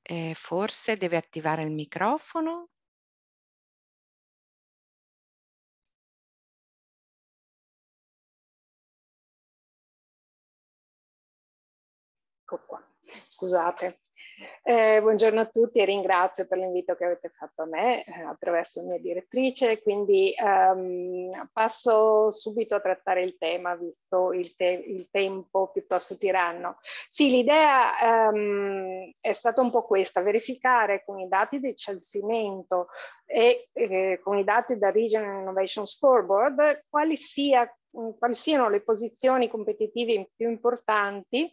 Eh, forse deve attivare il microfono. Ecco qua scusate. Eh, buongiorno a tutti e ringrazio per l'invito che avete fatto a me eh, attraverso mia direttrice, quindi ehm, passo subito a trattare il tema visto il, te il tempo piuttosto tiranno. Sì, l'idea ehm, è stata un po' questa, verificare con i dati di censimento e eh, con i dati da Regional Innovation Scoreboard quali, sia, quali siano le posizioni competitive più importanti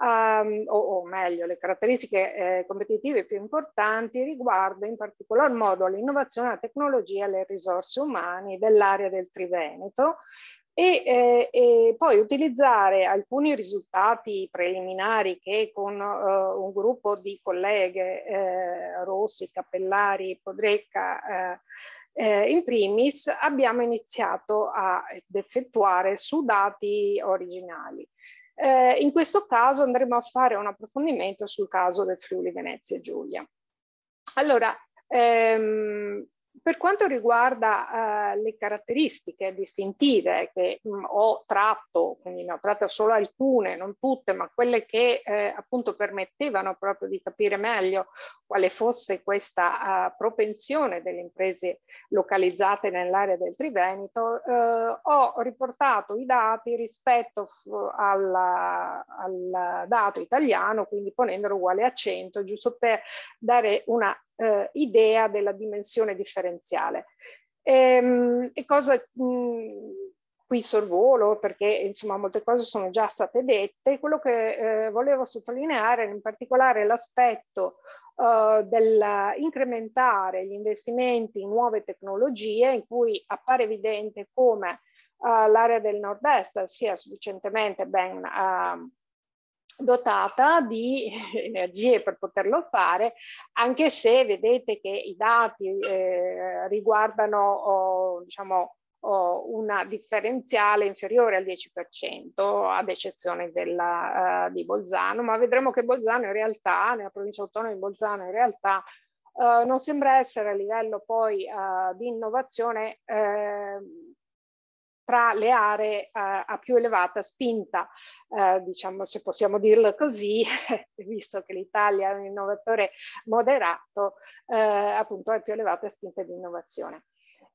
um, o, o, meglio le caratteristiche eh, competitive più importanti riguardo in particolar modo l'innovazione, la tecnologia e le risorse umane dell'area del Triveneto e, eh, e, poi utilizzare alcuni risultati preliminari che con eh, un gruppo di colleghe eh, Rossi, Cappellari, Podrecca eh, eh, in primis abbiamo iniziato ad effettuare su dati originali. Eh, in questo caso andremo a fare un approfondimento sul caso del Friuli Venezia Giulia. Allora, ehm, per quanto riguarda eh, le caratteristiche distintive che mh, mm, ho tratto, quindi ne ho tratte solo alcune, non tutte, ma quelle che eh, appunto permettevano proprio di capire meglio quale fosse questa uh, propensione delle imprese localizzate nell'area del Triveneto, eh, ho riportato i dati rispetto al, al dato italiano, quindi ponendolo uguale a 100, giusto per dare una eh, idea della dimensione differenziale. E, ehm, e cosa mh, mm, qui sorvolo, perché insomma molte cose sono già state dette, quello che eh, volevo sottolineare in particolare l'aspetto eh, dell'incrementare gli investimenti in nuove tecnologie, in cui appare evidente come eh, l'area del nord-est sia sufficientemente ben ehm, dotata di energie per poterlo fare, anche se vedete che i dati eh, riguardano oh, diciamo, oh, una differenziale inferiore al 10%, ad eccezione della, uh, di Bolzano, ma vedremo che Bolzano in realtà, nella provincia autonoma di Bolzano in realtà, uh, non sembra essere a livello poi uh, di innovazione tra le aree a, eh, a più elevata spinta, eh, diciamo se possiamo dirlo così, visto che l'Italia è un innovatore moderato, eh, appunto a più elevata spinta di innovazione.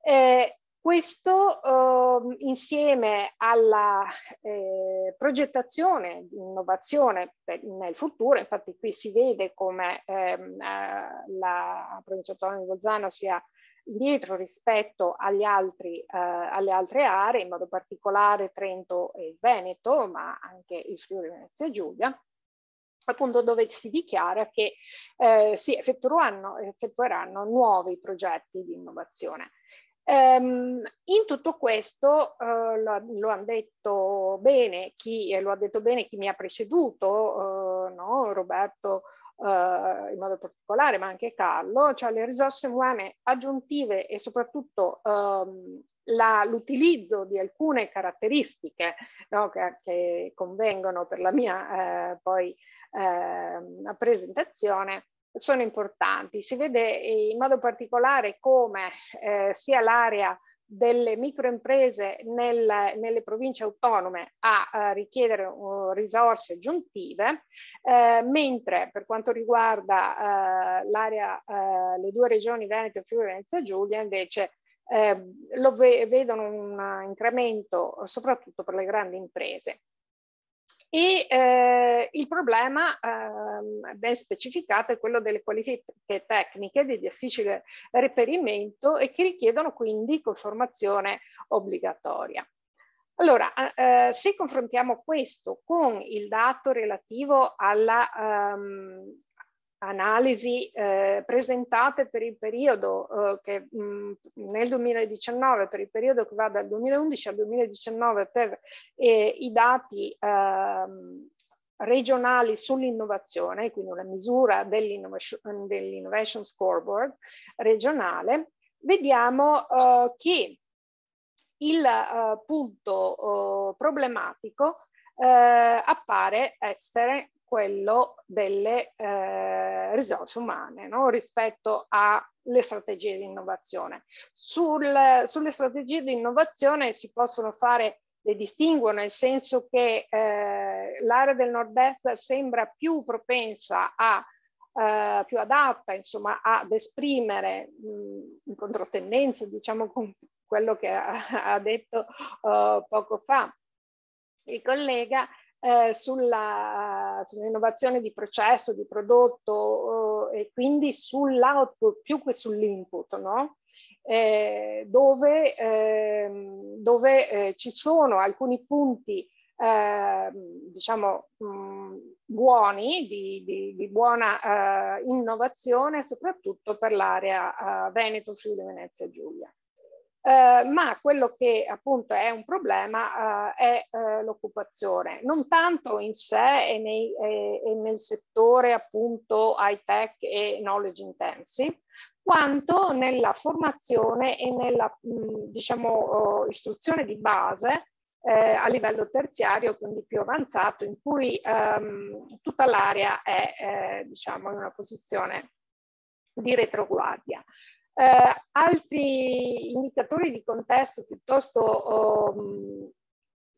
Eh, questo eh, insieme alla eh, progettazione di innovazione per, nel futuro, infatti qui si vede come ehm, eh, la provincia autonoma di Bolzano sia indietro rispetto altri, eh, alle altre aree, in modo particolare Trento e il Veneto, ma anche il Friuli Venezia Giulia, appunto dove si dichiara che eh, si effettueranno, effettueranno nuovi progetti di innovazione. Um, in tutto questo uh, lo, lo hanno detto bene chi eh, lo ha detto bene chi mi ha preceduto, uh, no? Roberto eh, in modo particolare, ma anche Carlo, cioè le risorse umane aggiuntive e soprattutto ehm, l'utilizzo di alcune caratteristiche no, che, che, convengono per la mia eh, poi eh, presentazione sono importanti. Si vede in modo particolare come eh, sia l'area delle microimprese nel, nelle province autonome a, a eh, richiedere uh, risorse aggiuntive, eh, mentre per quanto riguarda uh, l'area, uh, le due regioni Veneto e Friuli Venezia Giulia invece eh, lo ve- vedono un incremento soprattutto per le grandi imprese. E eh, il problema eh, ben specificato è quello delle qualifiche tecniche di difficile reperimento e che richiedono quindi conformazione obbligatoria. Allora, eh, se confrontiamo questo con il dato relativo alla ehm, analisi eh, presentate per il periodo eh, che mh, nel 2019, per il periodo che va dal 2011 al 2019 per eh, i dati ehm, regionali sull'innovazione, quindi una misura dell'innovation, dell'innovation scoreboard regionale, vediamo eh, che il eh, punto oh, problematico eh, appare essere quello delle eh, risorse umane no? rispetto alle strategie di innovazione. Sul, sulle strategie di innovazione si possono fare le distinguo nel senso che eh, l'area del nord-est sembra più propensa a eh, più adatta insomma ad esprimere mh, in controtendenza diciamo con quello che ha, ha detto uh, poco fa il collega eh, sulla, sull'innovazione di processo, di prodotto eh, e quindi sull'output più che sull'input, no? eh, dove, ehm, dove eh, ci sono alcuni punti ehm, diciamo mh, buoni, di, di, di buona eh, innovazione, soprattutto per l'area eh, Veneto, Friuli, Venezia e Giulia. Eh, ma quello che appunto è un problema eh, è eh, l'occupazione, non tanto in sé e, nei, e nel settore appunto high tech e knowledge intensive, quanto nella formazione e nella mh, diciamo, istruzione di base eh, a livello terziario, quindi più avanzato, in cui ehm, tutta l'area è eh, diciamo, in una posizione di retroguardia. Eh, altri indicatori di contesto piuttosto oh,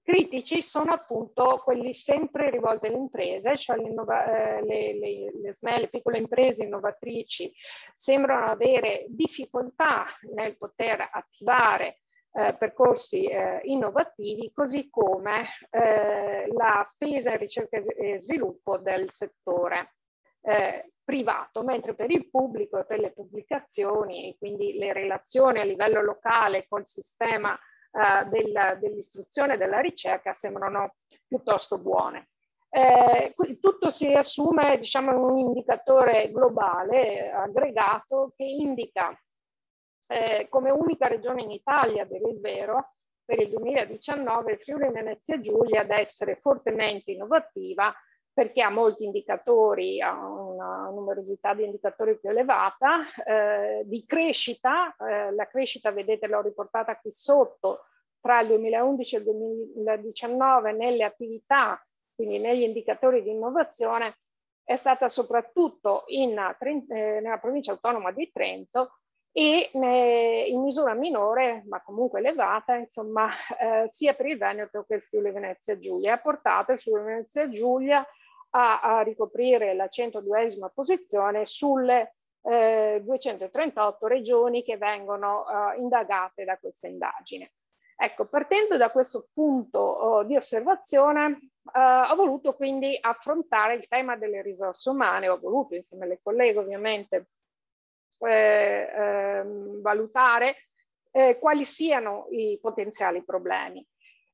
critici sono appunto quelli sempre rivolti alle imprese, cioè le, eh, le, le, le, SME, le piccole imprese innovatrici sembrano avere difficoltà nel poter attivare eh, percorsi eh, innovativi, così come eh, la spesa in ricerca e sviluppo del settore. Eh, privato, mentre per il pubblico e per le pubblicazioni, e quindi le relazioni a livello locale col sistema eh, del, dell'istruzione e della ricerca sembrano piuttosto buone. Eh, tutto si riassume diciamo, in un indicatore globale eh, aggregato che indica eh, come unica regione in Italia, per il vero, per il 2019 Friuli Venezia Giulia ad essere fortemente innovativa perché ha molti indicatori, ha una numerosità di indicatori più elevata, eh, di crescita, eh, la crescita vedete l'ho riportata qui sotto, tra il 2011 e il 2019 nelle attività, quindi negli indicatori di innovazione, è stata soprattutto in, eh, nella provincia autonoma di Trento e ne, in misura minore, ma comunque elevata, insomma, eh, sia per il Veneto che il Friuli Venezia Giulia. Ha portato il Friuli Venezia Giulia a, a ricoprire la 102esima posizione sulle eh, 238 regioni che vengono eh, indagate da questa indagine. Ecco, partendo da questo punto oh, di osservazione, eh, ho voluto quindi affrontare il tema delle risorse umane, ho voluto insieme alle colleghe ovviamente eh, eh, valutare eh, quali siano i potenziali problemi.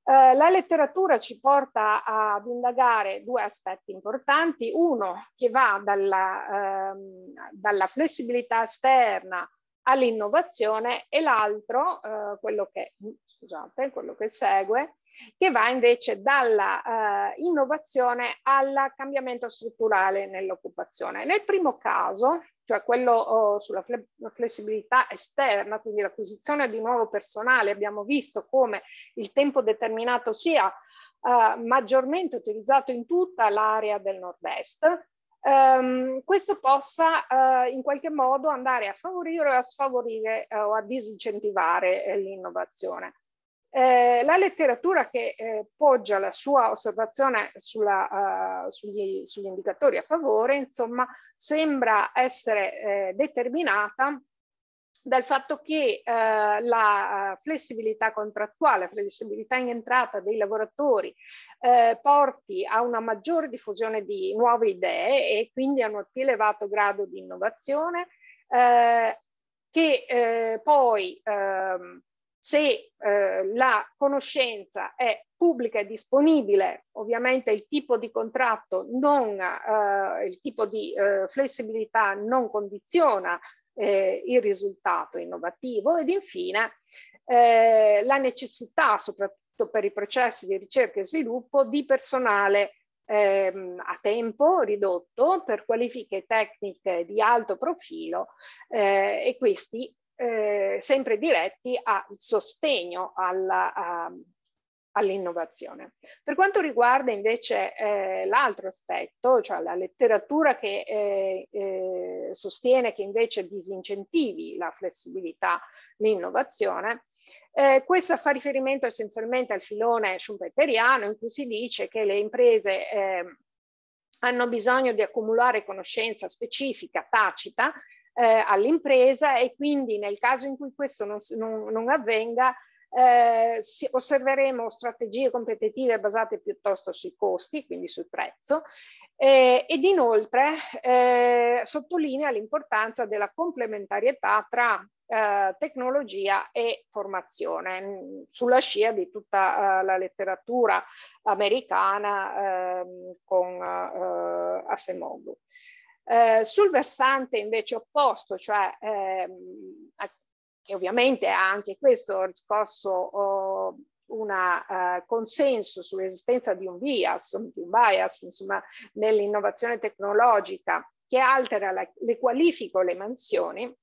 Eh, la letteratura ci porta ad indagare due aspetti importanti, uno che va dalla, ehm, dalla flessibilità esterna all'innovazione e l'altro, eh, quello, che, scusate, quello che segue, che va invece dalla eh, innovazione al cambiamento strutturale nell'occupazione. Nel primo caso cioè quello oh, sulla flessibilità esterna, quindi l'acquisizione di nuovo personale, abbiamo visto come il tempo determinato sia eh, maggiormente utilizzato in tutta l'area del nord-est, ehm, questo possa eh, in qualche modo andare a favorire o a sfavorire eh, o a disincentivare eh, l'innovazione. Eh, la letteratura che eh, poggia la sua osservazione sulla, uh, sugli, sugli, indicatori a favore, insomma, sembra essere eh, determinata dal fatto che eh, la flessibilità contrattuale, flessibilità in entrata dei lavoratori eh, porti a una maggiore diffusione di nuove idee e quindi a un più elevato grado di innovazione, che poi eh, se eh, la conoscenza è pubblica e disponibile, ovviamente il tipo di contratto non, eh, il tipo di eh, flessibilità non condiziona eh, il risultato innovativo ed infine eh, la necessità, soprattutto per i processi di ricerca e sviluppo, di personale ehm, a tempo ridotto per qualifiche tecniche di alto profilo eh, e questi eh, sempre diretti al sostegno all'innovazione. per quanto riguarda invece eh, l'altro aspetto, cioè la letteratura che eh, eh, sostiene che invece disincentivi la flessibilità, l'innovazione, eh, questa fa riferimento essenzialmente al filone schumpeteriano in cui si dice che le imprese eh, hanno bisogno di accumulare conoscenza specifica, tacita, eh, all'impresa e quindi nel caso in cui questo non, non, non avvenga eh, osserveremo strategie competitive basate piuttosto sui costi, quindi sul prezzo, eh, ed inoltre eh, sottolinea l'importanza della complementarietà tra eh, tecnologia e formazione, mm, sulla scia di tutta eh, la letteratura americana eh, con eh, eh Asemoglu. Eh, sul versante invece opposto, cioè ehm, e ovviamente ha anche questo riscosso oh, un eh, consenso sull'esistenza di un bias, di un bias insomma, nell'innovazione tecnologica che altera la, le qualifiche o le mansioni,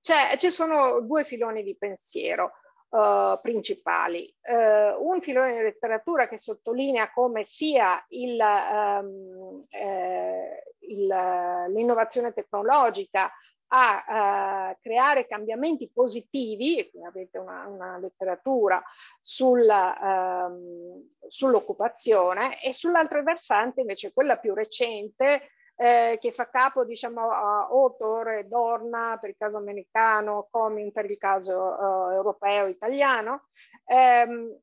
ci sono due filoni di pensiero eh, principali. Eh, un filone di letteratura che sottolinea come sia il, ehm, eh, il, l'innovazione tecnologica a eh, creare cambiamenti positivi, e qui avete una, una letteratura sul, ehm, sull'occupazione, e sull'altro versante invece quella più recente eh, che fa capo diciamo, a Otor, Dorna per il caso americano, Comin per il caso eh, europeo, italiano, ehm,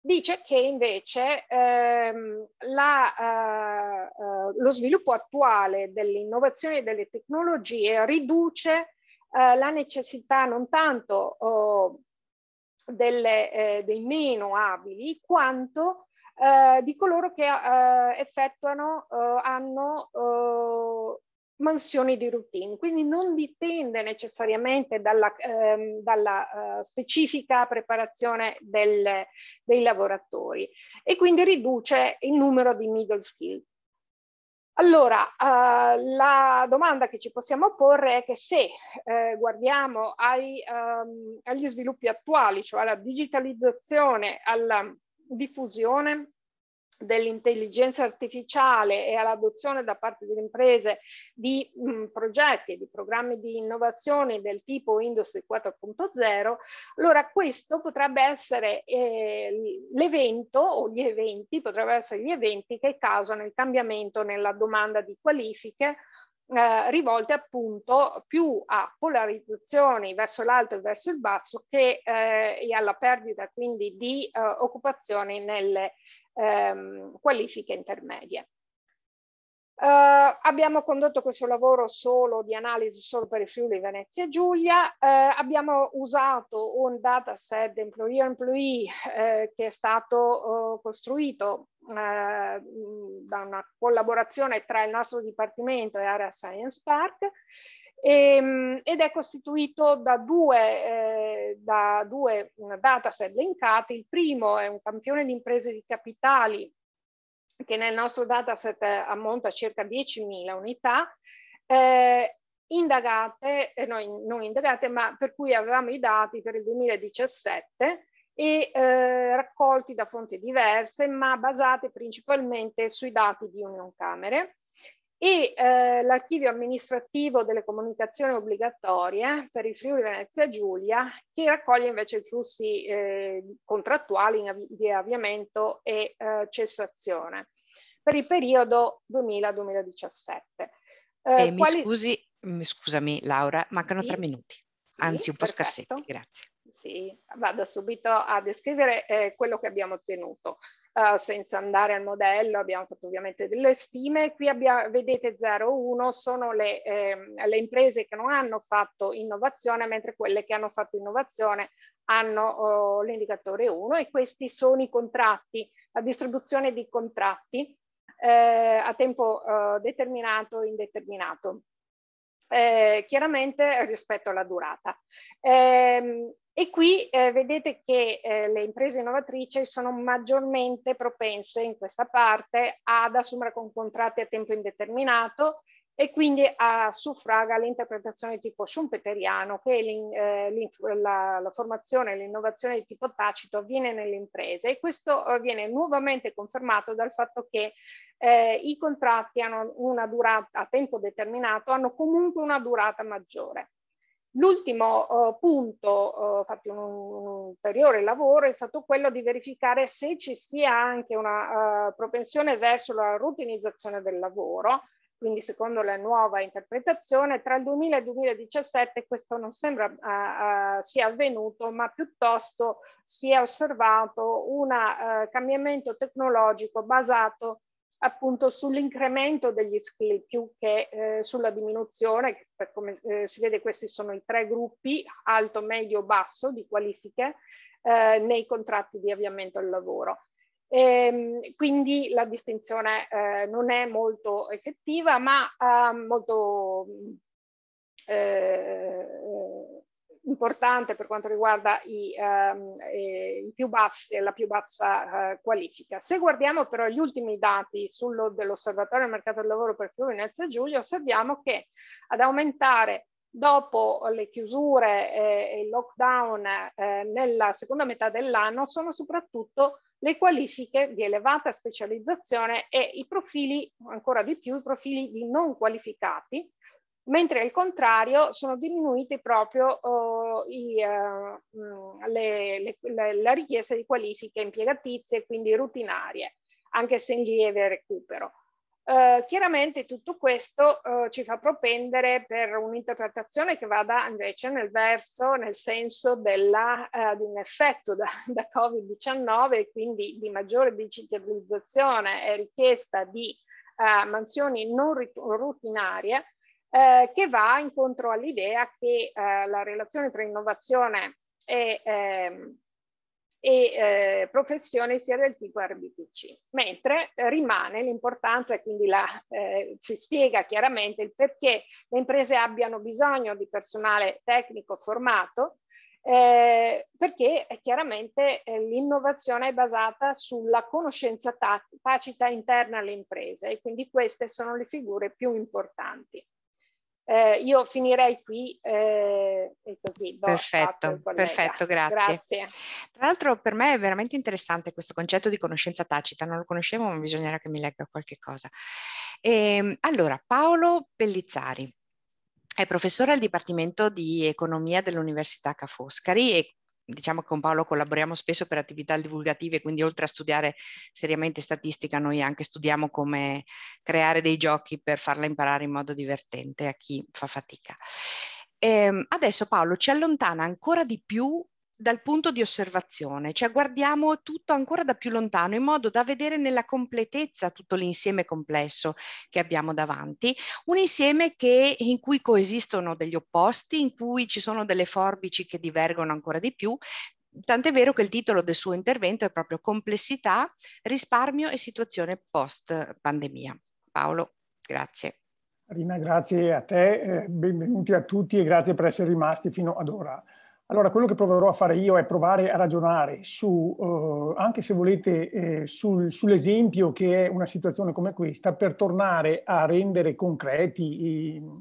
dice che invece ehm, la, eh, eh lo sviluppo attuale delle innovazioni e delle tecnologie riduce eh, la necessità non tanto oh, delle, eh, dei meno abili quanto eh, di coloro che eh, effettuano, eh, hanno eh, mansioni di routine, quindi non dipende necessariamente dalla, ehm, dalla eh, specifica preparazione del, dei lavoratori e quindi riduce il numero di middle skill. Allora, eh, la domanda che ci possiamo porre è che se eh, guardiamo ai, ehm, agli sviluppi attuali, cioè alla digitalizzazione, alla diffusione dell'intelligenza artificiale e all'adozione da parte delle imprese di mh, progetti e di programmi di innovazione del tipo Industry 4.0, allora questo potrebbe essere eh, l'evento o gli eventi, potrebbero essere gli eventi che causano il cambiamento nella domanda di qualifiche eh, rivolte appunto più a polarizzazioni verso l'alto e verso il basso che eh, e alla perdita quindi di eh, occupazioni nelle ehm, qualifiche intermedie. Uh, abbiamo condotto questo lavoro solo di analisi solo per il Friuli Venezia Giulia, uh, abbiamo usato un dataset employer-employee uh, eh, che è stato costruito eh, mm, da una collaborazione tra il nostro Dipartimento e Area Science Park e, ehm, ed è costituito da due, eh, da due mm, dataset elencati. Il primo è un campione di imprese di capitali che nel nostro dataset eh, ammonta a circa 10.000 unità, eh, indagate, eh, no, non indagate, ma per cui avevamo i dati per il 2017 e eh, raccolti da fonti diverse, ma basate principalmente sui dati di Camere. e eh, l'archivio amministrativo delle comunicazioni obbligatorie per il Friuli Venezia Giulia che raccoglie invece i flussi eh, contrattuali av di avviamento e eh, cessazione per il periodo 2000-2017. Eh, eh, quali... mi scusi, mm, scusami Laura, mancano sì? tre minuti, sì, anzi un po' perfetto. scarsetti, grazie. Sì, vado subito a descrivere eh, quello che abbiamo ottenuto. Uh, senza andare al modello, abbiamo fatto ovviamente delle stime. Qui abbiamo, vedete 0,1 sono le, eh, le, imprese che non hanno fatto innovazione, mentre quelle che hanno fatto innovazione hanno oh, l'indicatore 1 e questi sono i contratti, la distribuzione di contratti eh, a tempo eh, determinato e indeterminato. Eh, chiaramente rispetto alla durata. Ehm, e qui eh, vedete che eh, le imprese innovatrici sono maggiormente propense in questa parte ad assumere con contratti a tempo indeterminato e quindi a suffraga l'interpretazione tipo schumpeteriano che eh, la, la, formazione e l'innovazione di tipo tacito avviene nelle imprese e questo eh, viene nuovamente confermato dal fatto che eh, i contratti hanno una durata a tempo determinato hanno comunque una durata maggiore. L'ultimo eh, punto, eh, fatto un, un, ulteriore lavoro, è stato quello di verificare se ci sia anche una uh, propensione verso la routinizzazione del lavoro, quindi secondo la nuova interpretazione, tra il 2000 e il 2017 questo non sembra uh, uh, sia avvenuto, ma piuttosto si è osservato un uh, cambiamento tecnologico basato appunto sull'incremento degli skill più che eh, sulla diminuzione, come eh, si vede questi sono i tre gruppi, alto, medio, basso di qualifiche eh, nei contratti di avviamento al lavoro. E, ehm, quindi la distinzione eh, non è molto effettiva ma molto eh, importante per quanto riguarda i, ehm, eh, i più bassi, e la più bassa eh, qualifica. Se guardiamo però gli ultimi dati dell'Osservatorio del Mercato del Lavoro per Friuli Venezia Giulia, osserviamo che ad aumentare dopo le chiusure eh, e il lockdown eh, nella seconda metà dell'anno sono soprattutto le qualifiche di elevata specializzazione e i profili, ancora di più, i profili di non qualificati, mentre al contrario sono diminuite proprio oh, i, uh, le, le, le, la richiesta di qualifiche impiegatizie, quindi rutinarie, anche se in lieve recupero. Uh, chiaramente tutto questo uh, ci fa propendere per un'interpretazione che vada invece nel verso, nel senso della, uh, di un effetto da, da Covid-19, quindi di maggiore digitalizzazione e richiesta di mansioni non rutinarie, eh, che va incontro all'idea che eh, la relazione tra innovazione e, ehm, eh, e professione sia del tipo RBTC, mentre rimane l'importanza e quindi la, eh, si spiega chiaramente il perché le imprese abbiano bisogno di personale tecnico formato, eh, perché chiaramente eh, l'innovazione è basata sulla conoscenza tacita interna alle imprese e quindi queste sono le figure più importanti. Eh, io finirei qui eh, e così. Boh, perfetto, perfetto, grazie. grazie. Tra l'altro per me è veramente interessante questo concetto di conoscenza tacita, non lo conoscevo ma bisognerà che mi legga qualche cosa. E, ehm, allora, Paolo Pellizzari. È professore al Dipartimento di Economia dell'Università Ca' Foscari e diciamo che con Paolo collaboriamo spesso per attività divulgative, quindi oltre a studiare seriamente statistica, noi anche studiamo come creare dei giochi per farla imparare in modo divertente a chi fa fatica. E ehm, adesso Paolo ci allontana ancora di più dal punto di osservazione, cioè guardiamo tutto ancora da più lontano in modo da vedere nella completezza tutto l'insieme complesso che abbiamo davanti, un insieme che, in cui coesistono degli opposti, in cui ci sono delle forbici che divergono ancora di più, tant'è vero che il titolo del suo intervento è proprio Complessità, risparmio e situazione post pandemia. Paolo, grazie. Rina, grazie a te, eh, benvenuti a tutti e grazie per essere rimasti fino ad ora. Allora, quello che proverò a fare io è provare a ragionare su, eh, anche se volete, eh, sul, sull'esempio che è una situazione come questa, per tornare a rendere concreti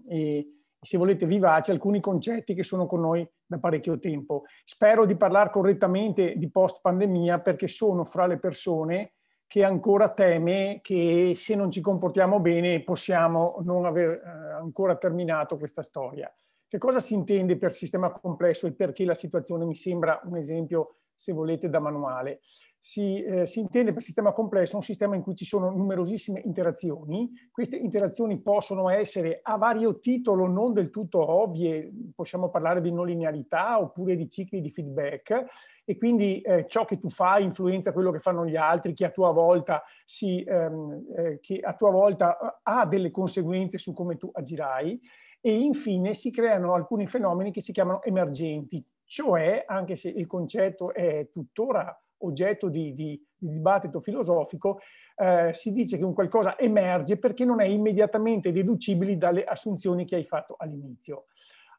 e, e, se volete, vivaci alcuni concetti che sono con noi da parecchio tempo. Spero di parlare correttamente di post-pandemia perché sono fra le persone che ancora teme che se non ci comportiamo bene possiamo non aver eh, ancora terminato questa storia. Che cosa si intende per sistema complesso e perché la situazione mi sembra un esempio, se volete, da manuale? Si, eh, si intende per sistema complesso un sistema in cui ci sono numerosissime interazioni. Queste interazioni possono essere a vario titolo non del tutto ovvie, possiamo parlare di non linearità oppure di cicli di feedback e quindi eh, ciò che tu fai influenza quello che fanno gli altri, che a tua volta, si, ehm, eh, che a tua volta eh, ha delle conseguenze su come tu agirai e infine si creano alcuni fenomeni che si chiamano emergenti, cioè anche se il concetto è tuttora oggetto di, di, di dibattito filosofico, eh, si dice che un qualcosa emerge perché non è immediatamente deducibile dalle assunzioni che hai fatto all'inizio.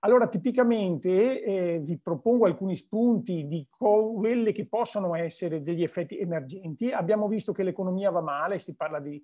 Allora, tipicamente eh, vi propongo alcuni spunti di quelle che possono essere degli effetti emergenti. Abbiamo visto che l'economia va male, si parla di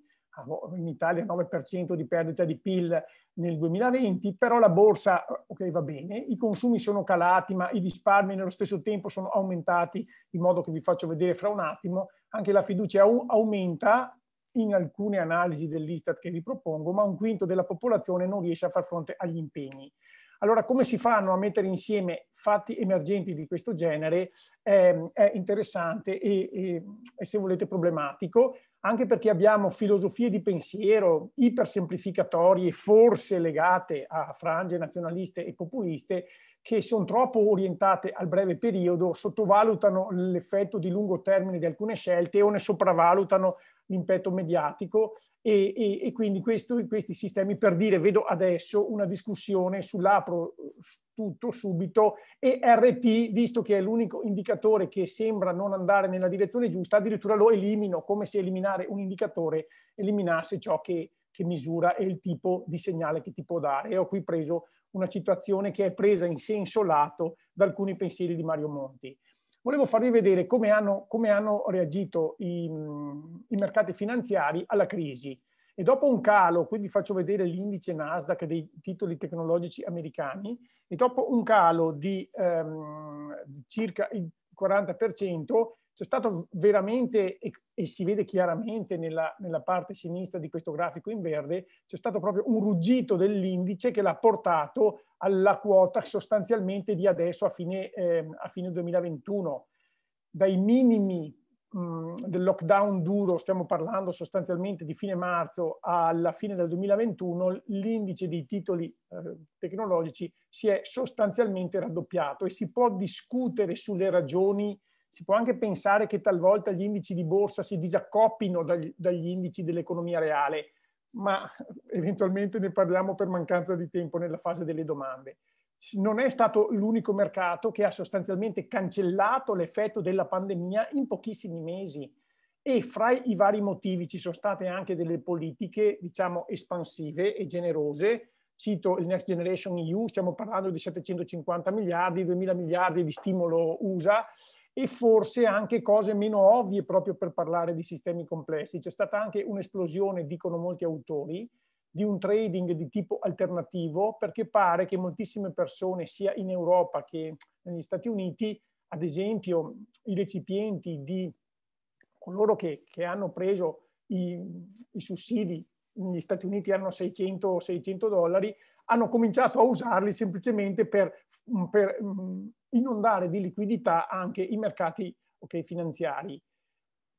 in Italia 9% di perdita di PIL nel 2020, però la borsa okay, va bene, i consumi sono calati, ma i risparmi nello stesso tempo sono aumentati, in modo che vi faccio vedere fra un attimo, anche la fiducia aumenta in alcune analisi dell'Istat che vi propongo, ma un quinto della popolazione non riesce a far fronte agli impegni. Allora, come si fanno a mettere insieme fatti emergenti di questo genere eh, è interessante e, e, e, se volete problematico anche perché abbiamo filosofie di pensiero ipersemplificatorie, forse legate a frange nazionaliste e populiste, che sono troppo orientate al breve periodo, sottovalutano l'effetto di lungo termine di alcune scelte o ne sopravvalutano l'impeto mediatico e, e, e quindi questo, questi sistemi, per dire, vedo adesso una discussione sull'apro tutto subito e RT, visto che è l'unico indicatore che sembra non andare nella direzione giusta, addirittura lo elimino, come se eliminare un indicatore eliminasse ciò che, che misura e il tipo di segnale che ti può dare. E ho qui preso una citazione che è presa in senso lato da alcuni pensieri di Mario Monti volevo farvi vedere come hanno, come hanno reagito i, mm, i, mercati finanziari alla crisi. E dopo un calo, qui vi faccio vedere l'indice Nasdaq dei titoli tecnologici americani, e dopo un calo di ehm, circa il 40%, c'è stato veramente, e, e si vede chiaramente nella, nella, parte sinistra di questo grafico in verde, c'è stato proprio un ruggito dell'indice che l'ha portato alla quota sostanzialmente di adesso a fine, eh, a fine 2021. Dai minimi mm, del lockdown duro, stiamo parlando sostanzialmente di fine marzo alla fine del 2021, l'indice dei titoli eh, tecnologici si è sostanzialmente raddoppiato e si può discutere sulle ragioni si può anche pensare che talvolta gli indici di borsa si disaccoppino dagli, dagli indici dell'economia reale, ma eventualmente ne parliamo per mancanza di tempo nella fase delle domande. Non è stato l'unico mercato che ha sostanzialmente cancellato l'effetto della pandemia in pochissimi mesi e fra i vari motivi ci sono state anche delle politiche, diciamo, espansive e generose. Cito il Next Generation EU, stiamo parlando di 750 miliardi, 2000 miliardi di stimolo USA, e forse anche cose meno ovvie proprio per parlare di sistemi complessi. C'è stata anche un'esplosione, dicono molti autori, di un trading di tipo alternativo perché pare che moltissime persone sia in Europa che negli Stati Uniti, ad esempio i recipienti di coloro che, che hanno preso i, i, sussidi, negli Stati Uniti hanno 600, 600 dollari, hanno cominciato a usarli semplicemente per, per, mm, inondare di liquidità anche i mercati okay, finanziari.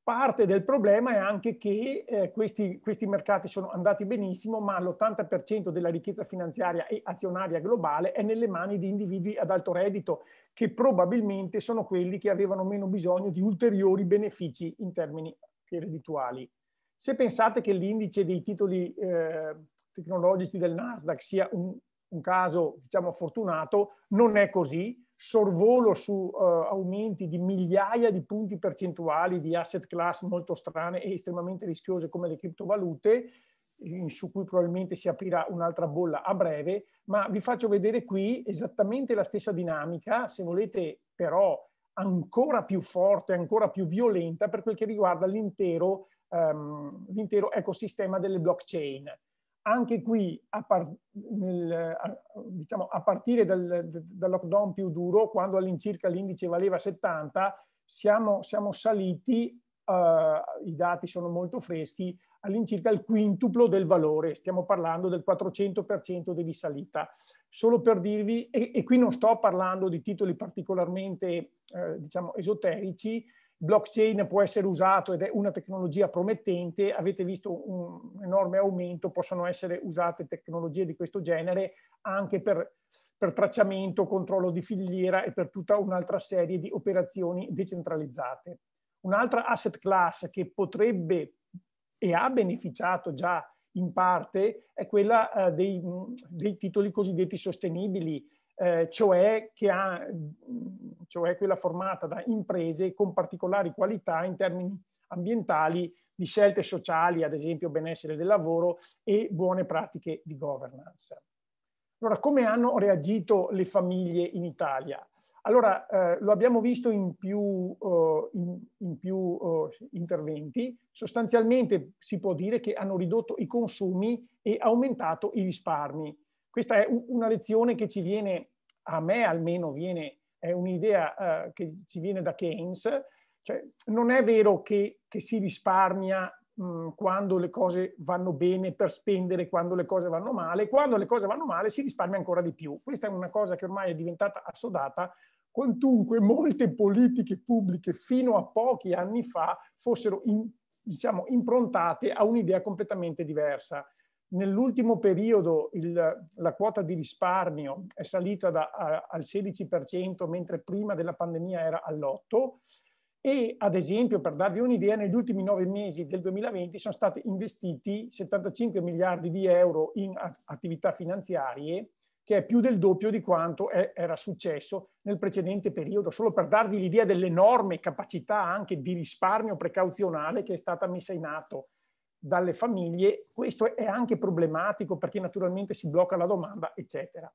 Parte del problema è anche che eh, questi, questi, mercati sono andati benissimo, ma l'80% della ricchezza finanziaria e azionaria globale è nelle mani di individui ad alto reddito, che probabilmente sono quelli che avevano meno bisogno di ulteriori benefici in termini reddituali. Se pensate che l'indice dei titoli eh, tecnologici del Nasdaq sia un, un caso, diciamo, fortunato, non è così sorvolo su uh, aumenti di migliaia di punti percentuali di asset class molto strane e estremamente rischiose come le criptovalute, su cui probabilmente si aprirà un'altra bolla a breve, ma vi faccio vedere qui esattamente la stessa dinamica, se volete però ancora più forte, ancora più violenta per quel che riguarda l'intero, um, l'intero ecosistema delle blockchain anche qui a, par nel, a, diciamo, a partire dal, dal, lockdown più duro, quando all'incirca l'indice valeva 70, siamo, siamo saliti, eh, i dati sono molto freschi, all'incirca il quintuplo del valore, stiamo parlando del 400% di risalita. Solo per dirvi, e, e, qui non sto parlando di titoli particolarmente eh, diciamo, esoterici, blockchain può essere usato ed è una tecnologia promettente, avete visto un enorme aumento, possono essere usate tecnologie di questo genere anche per, per tracciamento, controllo di filiera e per tutta un'altra serie di operazioni decentralizzate. Un'altra asset class che potrebbe e ha beneficiato già in parte è quella eh, dei, dei titoli cosiddetti sostenibili, eh, cioè, ha, mm, cioè, quella formata da imprese con particolari qualità in termini ambientali, di scelte sociali, ad esempio benessere del lavoro e buone pratiche di governance. Allora, come hanno reagito le famiglie in Italia? Allora, eh, lo abbiamo visto in più, eh, in, in più eh, interventi, sostanzialmente si può dire che hanno ridotto i consumi e aumentato i risparmi. Questa è una lezione che ci viene, a me almeno viene, è un'idea eh, che ci viene da Keynes, cioè non è vero che, che si risparmia mh, mm, quando le cose vanno bene per spendere, quando le cose vanno male, quando le cose vanno male si risparmia ancora di più. Questa è una cosa che ormai è diventata assodata, quantunque molte politiche pubbliche fino a pochi anni fa fossero in, diciamo, improntate a un'idea completamente diversa. Nell'ultimo periodo il, la quota di risparmio è salita da, a, al 16%, mentre prima della pandemia era all'8%, e ad esempio, per darvi un'idea, negli ultimi nove mesi del 2020 sono stati investiti 75 miliardi di euro in attività finanziarie, che è più del doppio di quanto è, era successo nel precedente periodo, solo per darvi l'idea dell'enorme capacità anche di risparmio precauzionale che è stata messa in atto dalle famiglie, questo è anche problematico perché naturalmente si blocca la domanda, eccetera.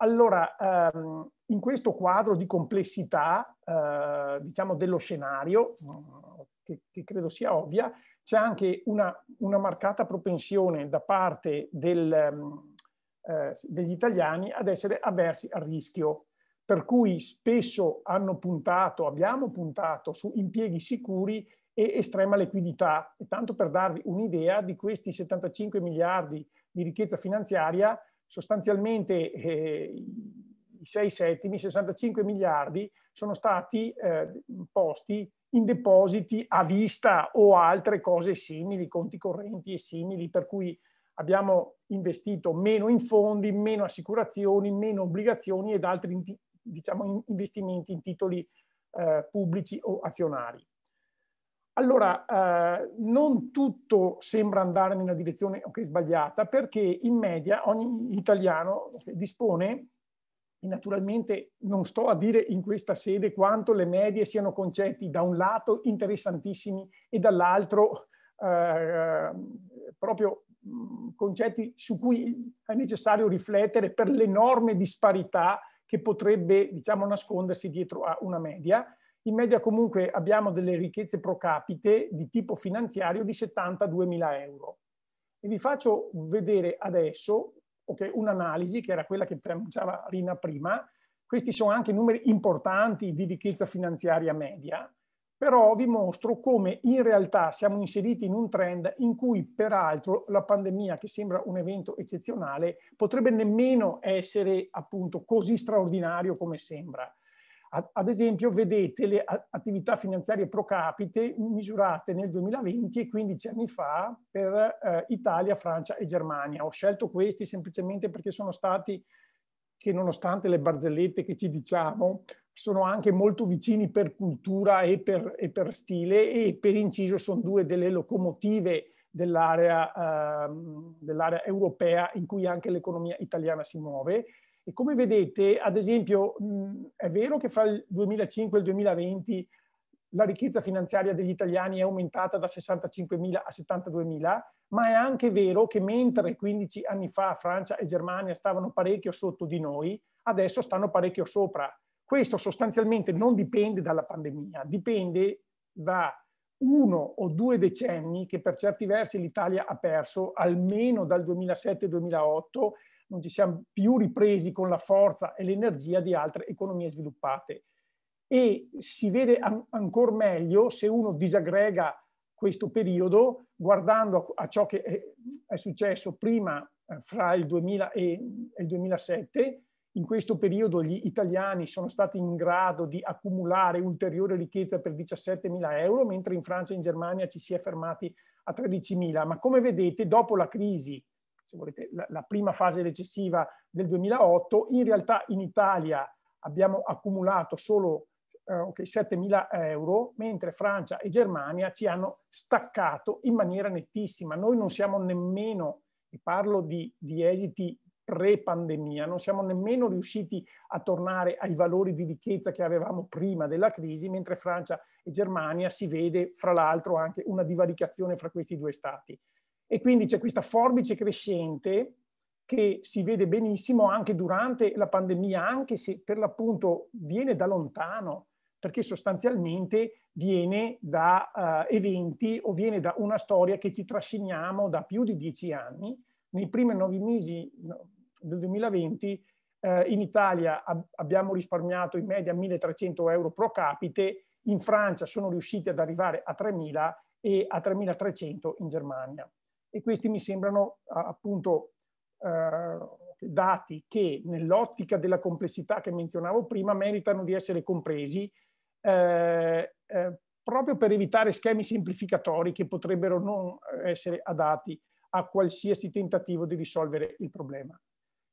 Allora, ehm, in questo quadro di complessità, eh, diciamo, dello scenario, mm, che, che, credo sia ovvia, c'è anche una, una, marcata propensione da parte del, mm, eh, degli italiani ad essere avversi al rischio, per cui spesso hanno puntato, abbiamo puntato su impieghi sicuri e estrema liquidità. E tanto per darvi un'idea di questi 75 miliardi di ricchezza finanziaria, sostanzialmente eh, i 6 settimi, 65 miliardi, sono stati eh, posti in depositi a vista o altre cose simili, conti correnti e simili, per cui abbiamo investito meno in fondi, meno assicurazioni, meno obbligazioni ed altri diciamo, investimenti in titoli eh, pubblici o azionari. Allora, eh, non tutto sembra andare nella direzione okay, sbagliata perché in media ogni italiano dispone, e naturalmente non sto a dire in questa sede quanto le medie siano concetti da un lato interessantissimi e dall'altro eh, proprio mm, concetti su cui è necessario riflettere per l'enorme disparità che potrebbe diciamo, nascondersi dietro a una media in media comunque abbiamo delle ricchezze pro capite di tipo finanziario di 72 mila euro. E vi faccio vedere adesso okay, un'analisi, che era quella che preannunciava Rina prima, questi sono anche numeri importanti di ricchezza finanziaria media, però vi mostro come in realtà siamo inseriti in un trend in cui peraltro la pandemia, che sembra un evento eccezionale, potrebbe nemmeno essere appunto così straordinario come sembra. Ad esempio vedete le attività finanziarie pro capite misurate nel 2020 e 15 anni fa per eh, Italia, Francia e Germania. Ho scelto questi semplicemente perché sono stati che nonostante le barzellette che ci diciamo, sono anche molto vicini per cultura e per, e per stile e per inciso sono due delle locomotive dell'area, eh, dell'area europea in cui anche l'economia italiana si muove e come vedete, ad esempio, mh, è vero che fra il 2005 e il 2020 la ricchezza finanziaria degli italiani è aumentata da 65.000 a 72.000, ma è anche vero che mentre 15 anni fa Francia e Germania stavano parecchio sotto di noi, adesso stanno parecchio sopra. Questo sostanzialmente non dipende dalla pandemia, dipende da uno o due decenni che per certi versi l'Italia ha perso, almeno dal 2007-2008, non ci siamo più ripresi con la forza e l'energia di altre economie sviluppate. E si vede an- ancora meglio se uno disaggrega questo periodo guardando a, ciò che è, è successo prima eh, fra il 2000 e il 2007 in questo periodo gli italiani sono stati in grado di accumulare ulteriore ricchezza per 17.000 euro, mentre in Francia e in Germania ci si è fermati a 13.000. Ma come vedete, dopo la crisi se volete, la, la prima fase recessiva del 2008, in realtà in Italia abbiamo accumulato solo eh, okay, 7.000 euro, mentre Francia e Germania ci hanno staccato in maniera nettissima. Noi non siamo nemmeno, e parlo di, di esiti pre-pandemia, non siamo nemmeno riusciti a tornare ai valori di ricchezza che avevamo prima della crisi, mentre Francia e Germania si vede, fra l'altro, anche una divaricazione fra questi due stati. E quindi c'è questa forbice crescente che si vede benissimo anche durante la pandemia, anche se per l'appunto viene da lontano, perché sostanzialmente viene da uh, eventi o viene da una storia che ci trasciniamo da più di dieci anni. Nei primi nove mesi del 2020 uh, eh, in Italia ab abbiamo risparmiato in media 1.300 euro pro capite, in Francia sono riusciti ad arrivare a 3.000 e a 3.300 in Germania e questi mi sembrano appunto eh, dati che nell'ottica della complessità che menzionavo prima meritano di essere compresi eh, eh, proprio per evitare schemi semplificatori che potrebbero non essere adatti a qualsiasi tentativo di risolvere il problema.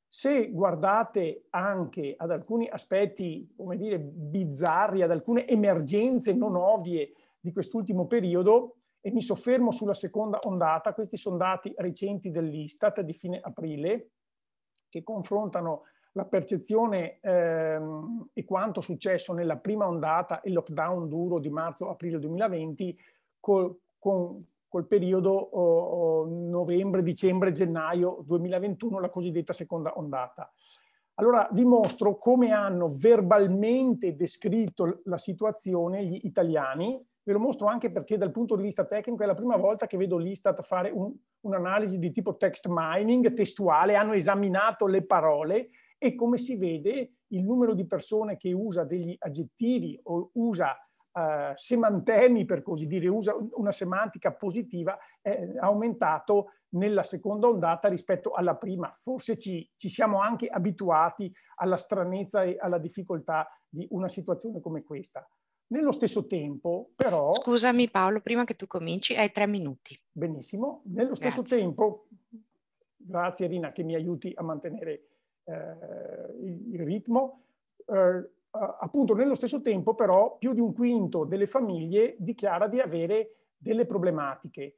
Se guardate anche ad alcuni aspetti, come dire, bizzarri, ad alcune emergenze non ovvie di quest'ultimo periodo, e mi soffermo sulla seconda ondata. Questi sono dati recenti dell'Istat di fine aprile che confrontano la percezione ehm, e quanto successo nella prima ondata e lockdown duro di marzo-aprile 2020 col, con, col periodo oh, novembre, dicembre, gennaio 2021, la cosiddetta seconda ondata. Allora vi mostro come hanno verbalmente descritto la situazione gli italiani Ve lo mostro anche perché dal punto di vista tecnico è la prima volta che vedo l'Istat fare un, un'analisi di tipo text mining, testuale, hanno esaminato le parole e come si vede il numero di persone che usa degli aggettivi o usa uh, semantemi, per così dire, usa una semantica positiva, è aumentato nella seconda ondata rispetto alla prima. Forse ci, ci siamo anche abituati alla stranezza e alla difficoltà di una situazione come questa. Nello stesso tempo, però... Scusami Paolo, prima che tu cominci, hai tre minuti. Benissimo. Nello stesso grazie. tempo, grazie Rina che mi aiuti a mantenere eh, il ritmo, eh, appunto nello stesso tempo però più di un quinto delle famiglie dichiara di avere delle problematiche.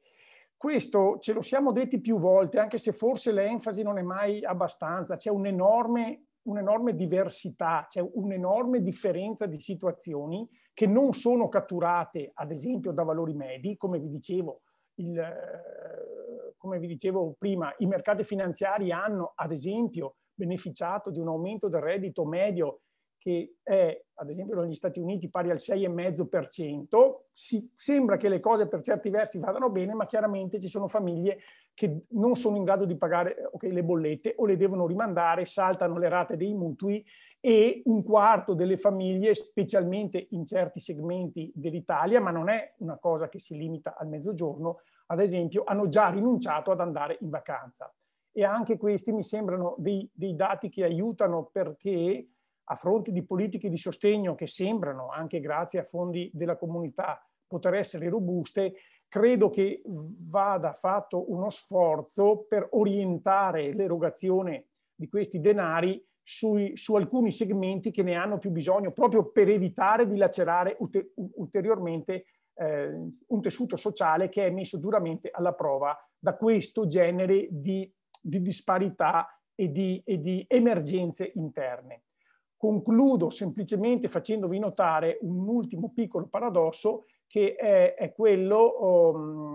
Questo ce lo siamo detti più volte, anche se forse l'enfasi non è mai abbastanza, c'è un enorme un'enorme diversità, c'è cioè un'enorme differenza di situazioni che non sono catturate, ad esempio, da valori medi, come vi dicevo, il, eh, come vi dicevo prima, i mercati finanziari hanno, ad esempio, beneficiato di un aumento del reddito medio che è ad esempio negli Stati Uniti pari al 6,5%, si, sembra che le cose per certi versi vadano bene, ma chiaramente ci sono famiglie che non sono in grado di pagare okay, le bollette o le devono rimandare, saltano le rate dei mutui e un quarto delle famiglie, specialmente in certi segmenti dell'Italia, ma non è una cosa che si limita al mezzogiorno, ad esempio, hanno già rinunciato ad andare in vacanza. E anche questi mi sembrano dei, dei dati che aiutano perché a fronte di politiche di sostegno che sembrano, anche grazie a fondi della comunità, poter essere robuste, credo che vada fatto uno sforzo per orientare l'erogazione di questi denari sui, su alcuni segmenti che ne hanno più bisogno, proprio per evitare di lacerare ute, ulteriormente eh, un tessuto sociale che è messo duramente alla prova da questo genere di, di disparità e di, e di emergenze interne. Concludo semplicemente facendovi notare un ultimo piccolo paradosso che è, è quello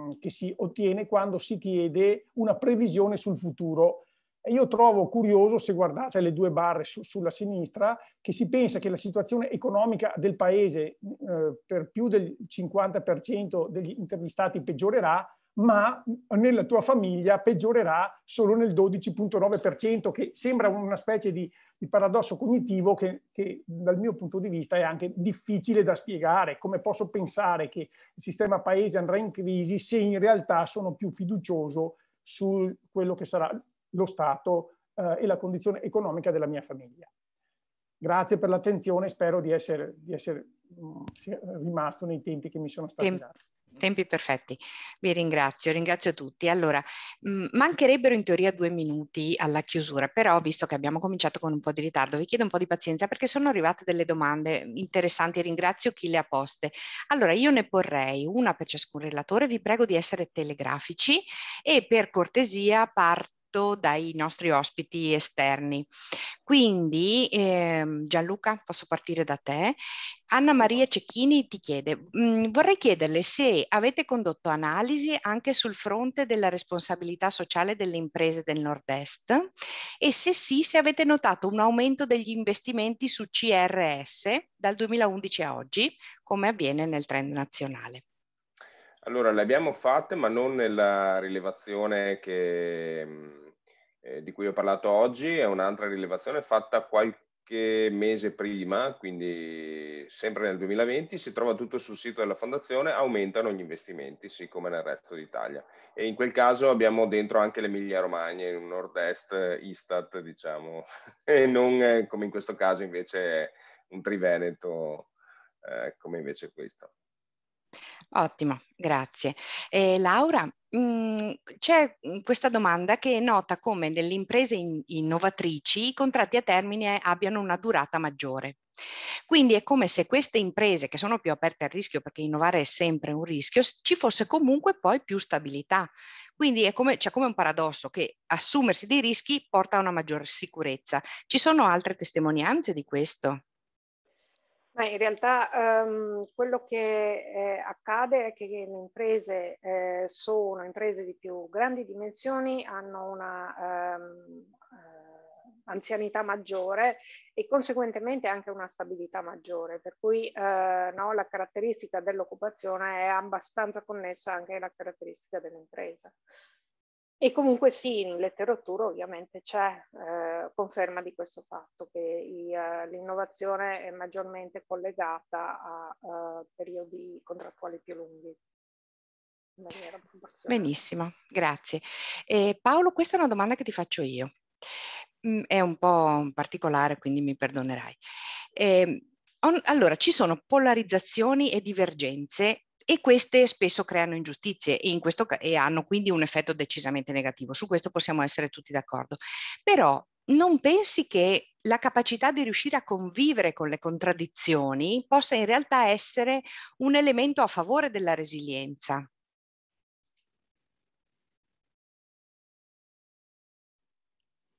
um, che si ottiene quando si chiede una previsione sul futuro. E io trovo curioso, se guardate le due barre su, sulla sinistra, che si pensa che la situazione economica del paese eh, per più del 50% degli intervistati peggiorerà, ma nella tua famiglia peggiorerà solo nel 12.9%, che sembra una specie di, di paradosso cognitivo che, che, dal mio punto di vista è anche difficile da spiegare. Come posso pensare che il sistema paese andrà in crisi se in realtà sono più fiducioso su quello che sarà lo Stato eh, e la condizione economica della mia famiglia? Grazie per l'attenzione, spero di essere, di essere mm, rimasto nei tempi che mi sono stati dati. Tempi perfetti, vi ringrazio, ringrazio tutti. Allora, mm, mancherebbero in teoria due minuti alla chiusura, però visto che abbiamo cominciato con un po' di ritardo, vi chiedo un po' di pazienza perché sono arrivate delle domande interessanti, ringrazio chi le ha poste. Allora, io ne porrei una per ciascun relatore, vi prego di essere telegrafici e per cortesia parto fatto dai nostri ospiti esterni. Quindi ehm, Gianluca, posso partire da te. Anna Maria Cecchini ti chiede, mh, mhmm, vorrei chiederle se avete condotto analisi anche sul fronte della responsabilità sociale delle imprese del nord-est e se sì, se avete notato un aumento degli investimenti su CRS dal 2011 a oggi, come avviene nel trend nazionale. Allora, le abbiamo fatte, ma non nella rilevazione che mhmm, eh, di cui ho parlato oggi è un'altra rilevazione fatta qualche mese prima, quindi sempre nel 2020, si trova tutto sul sito della fondazione, aumentano gli investimenti, sì come nel resto d'Italia. E in quel caso abbiamo dentro anche l'Emilia Romagna, un nord-est Istat, diciamo, e non eh, come in questo caso invece un Triveneto eh, come invece questo. Ottimo, grazie. Eh, Laura, Mhmm, c'è mhmm, questa domanda che nota come nelle imprese in innovatrici i contratti a termine abbiano una durata maggiore. Quindi è come se queste imprese, che sono più aperte al rischio, perché innovare è sempre un rischio, ci fosse comunque poi più stabilità. Quindi c'è come, come un paradosso che assumersi dei rischi porta a una maggiore sicurezza. Ci sono altre testimonianze di questo? Ma in realtà um, quello che eh, accade è che le imprese eh, sono imprese di più grandi dimensioni, hanno una um, uh, anzianità maggiore e conseguentemente anche una stabilità maggiore, per cui eh, no, la caratteristica dell'occupazione è abbastanza connessa anche alla caratteristica dell'impresa. E comunque sì, in letteratura ovviamente c'è eh, conferma di questo fatto, che i, uh, l'innovazione è maggiormente collegata a uh, periodi contrattuali più lunghi. Benissimo, grazie. Eh, Paolo, questa è una domanda che ti faccio io. Mm, è un po' particolare, quindi mi perdonerai. Eh, on, allora, ci sono polarizzazioni e divergenze e queste spesso creano ingiustizie e, in questo, e hanno quindi un effetto decisamente negativo. Su questo possiamo essere tutti d'accordo. Però non pensi che la capacità di riuscire a convivere con le contraddizioni possa in realtà essere un elemento a favore della resilienza?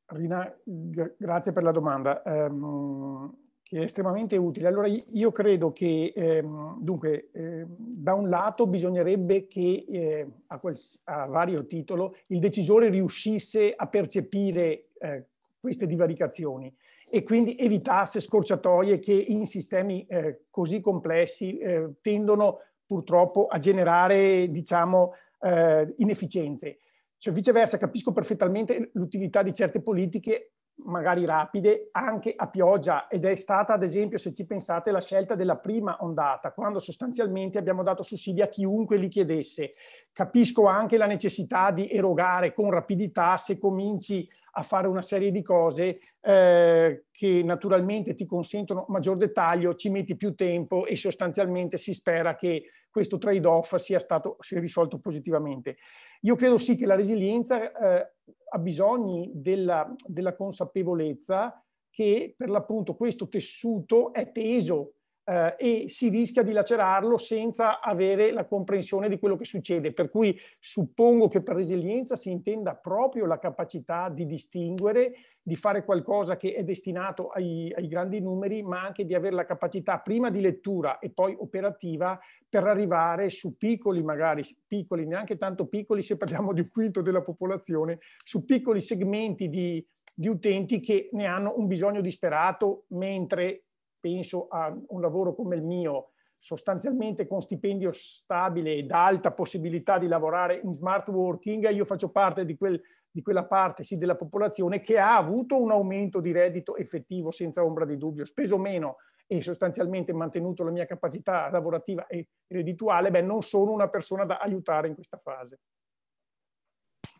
Rina, grazie per la domanda. Um che è estremamente utile. Allora io credo che, ehm, dunque, eh, da un lato bisognerebbe che eh, a, quel, a, vario titolo il decisore riuscisse a percepire eh, queste divaricazioni e quindi evitasse scorciatoie che in sistemi eh, così complessi eh, tendono purtroppo a generare, diciamo, eh, inefficienze. Cioè viceversa capisco perfettamente l'utilità di certe politiche magari rapide anche a pioggia ed è stata ad esempio se ci pensate la scelta della prima ondata quando sostanzialmente abbiamo dato sussidi a chiunque li chiedesse capisco anche la necessità di erogare con rapidità se cominci a fare una serie di cose eh, che naturalmente ti consentono maggior dettaglio, ci metti più tempo e sostanzialmente si spera che questo trade-off sia stato sia risolto positivamente. Io credo sì che la resilienza eh, ha bisogno della, della consapevolezza che per l'appunto questo tessuto è teso eh, e si rischia di lacerarlo senza avere la comprensione di quello che succede. Per cui suppongo che per resilienza si intenda proprio la capacità di distinguere, di fare qualcosa che è destinato ai, ai grandi numeri, ma anche di avere la capacità prima di lettura e poi operativa per arrivare su piccoli, magari piccoli, neanche tanto piccoli se parliamo di un quinto della popolazione, su piccoli segmenti di, di utenti che ne hanno un bisogno disperato, mentre penso a un lavoro come il mio, sostanzialmente con stipendio stabile ed alta possibilità di lavorare in smart working, io faccio parte di, quel, di quella parte sì, della popolazione che ha avuto un aumento di reddito effettivo senza ombra di dubbio, speso meno e sostanzialmente mantenuto la mia capacità lavorativa e reddituale, beh, non sono una persona da aiutare in questa fase.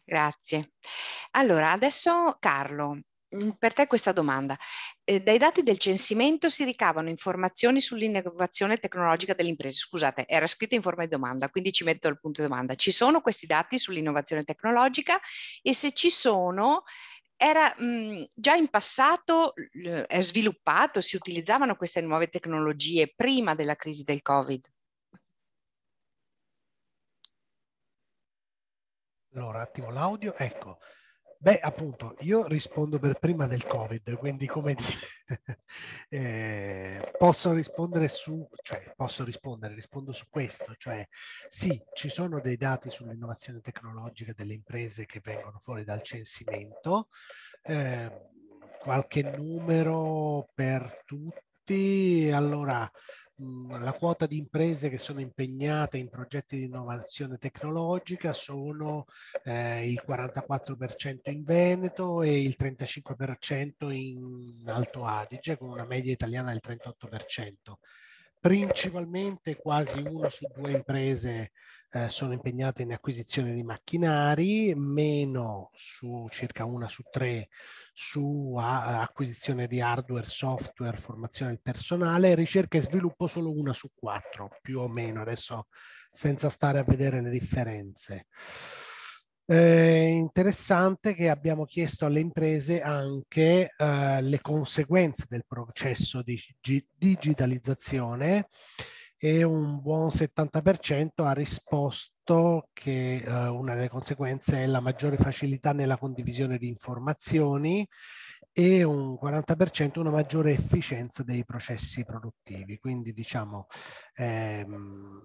Grazie. Allora, adesso Carlo, Mm, per te questa domanda. Eh, dai dati del censimento si ricavano informazioni sull'innovazione tecnologica delle imprese. Scusate, era scritta in forma di domanda, quindi ci metto il punto di domanda. Ci sono questi dati sull'innovazione tecnologica e se ci sono, era mh, mm, già in passato è sviluppato, si utilizzavano queste nuove tecnologie prima della crisi del Covid? Allora, attimo l'audio, ecco. Beh, appunto, io rispondo per prima del Covid, quindi come dire, eh, posso rispondere su, cioè posso rispondere, rispondo su questo, cioè sì, ci sono dei dati sull'innovazione tecnologica delle imprese che vengono fuori dal censimento, eh, qualche numero per tutti progetti, allora mhmm, la quota di imprese che sono impegnate in progetti di innovazione tecnologica sono eh, il 44% in Veneto e il 35% in Alto Adige, con una media italiana del 38%. Principalmente quasi uno su due imprese eh, sono impegnate in acquisizione di macchinari, meno su circa una su tre su a, acquisizione di hardware, software, formazione del personale, ricerca e sviluppo solo una su quattro, più o meno, adesso senza stare a vedere le differenze. Eh, interessante che abbiamo chiesto alle imprese anche eh, le conseguenze del processo di digitalizzazione e un buon 70% ha risposto che eh, una delle conseguenze è la maggiore facilità nella condivisione di informazioni e un 40% una maggiore efficienza dei processi produttivi. Quindi diciamo ehm,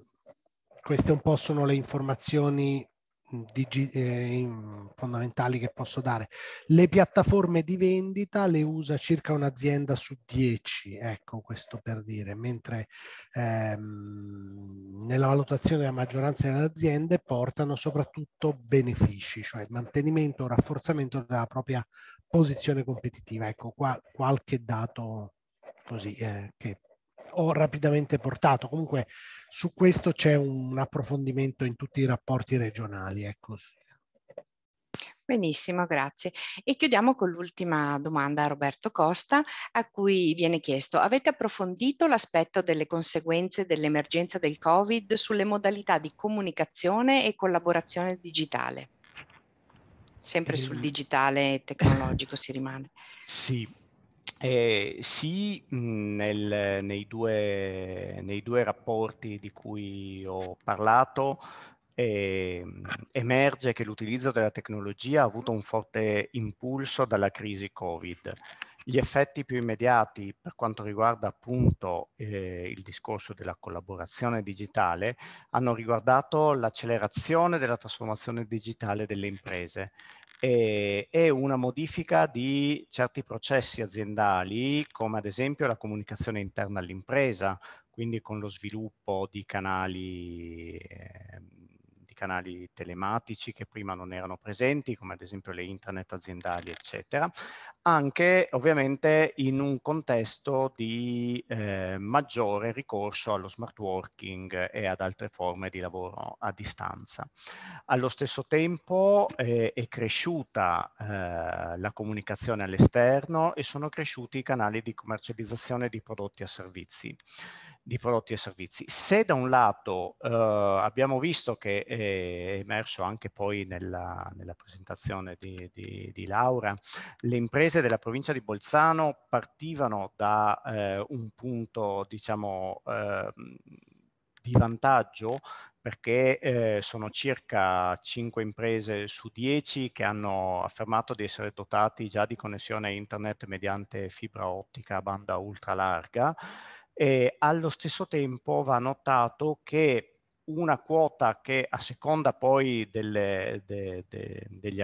queste un po' sono le informazioni Mm, digi- eh, fondamentali che posso dare. Le piattaforme di vendita le usa circa un'azienda su 10, ecco questo per dire, mentre ehm, nella valutazione della maggioranza delle aziende portano soprattutto benefici, cioè mantenimento o rafforzamento della propria posizione competitiva. Ecco qua qualche dato così eh, che ho rapidamente portato. Comunque su questo c'è un approfondimento in tutti i rapporti regionali. Ecco. Benissimo, grazie. E chiudiamo con l'ultima domanda a Roberto Costa, a cui viene chiesto, avete approfondito l'aspetto delle conseguenze dell'emergenza del Covid sulle modalità di comunicazione e collaborazione digitale? Sempre sul ehm. digitale tecnologico si rimane. Sì, eh, sì, mhmm, nel, nei, due, nei, due, rapporti di cui ho parlato eh, emerge che l'utilizzo della tecnologia ha avuto un forte impulso dalla crisi Covid. Gli effetti più immediati per quanto riguarda appunto eh, il discorso della collaborazione digitale hanno riguardato l'accelerazione della trasformazione digitale delle imprese e, e una modifica di certi processi aziendali come ad esempio la comunicazione interna all'impresa, quindi con lo sviluppo di canali eh, canali telematici che prima non erano presenti, come ad esempio le internet aziendali, eccetera, anche ovviamente in un contesto di eh, maggiore ricorso allo smart working e ad altre forme di lavoro a distanza. Allo stesso tempo eh, è cresciuta eh, la comunicazione all'esterno e sono cresciuti i canali di commercializzazione di prodotti e servizi di prodotti e servizi. Se da un lato eh, abbiamo visto che eh, è emerso anche poi nella, nella presentazione di, di, di, Laura, le imprese della provincia di Bolzano partivano da eh, un punto diciamo eh, di vantaggio perché eh, sono circa 5 imprese su 10 che hanno affermato di essere dotati già di connessione internet mediante fibra ottica a banda ultralarga e allo stesso tempo va notato che una quota che a seconda poi delle, de, de, degli,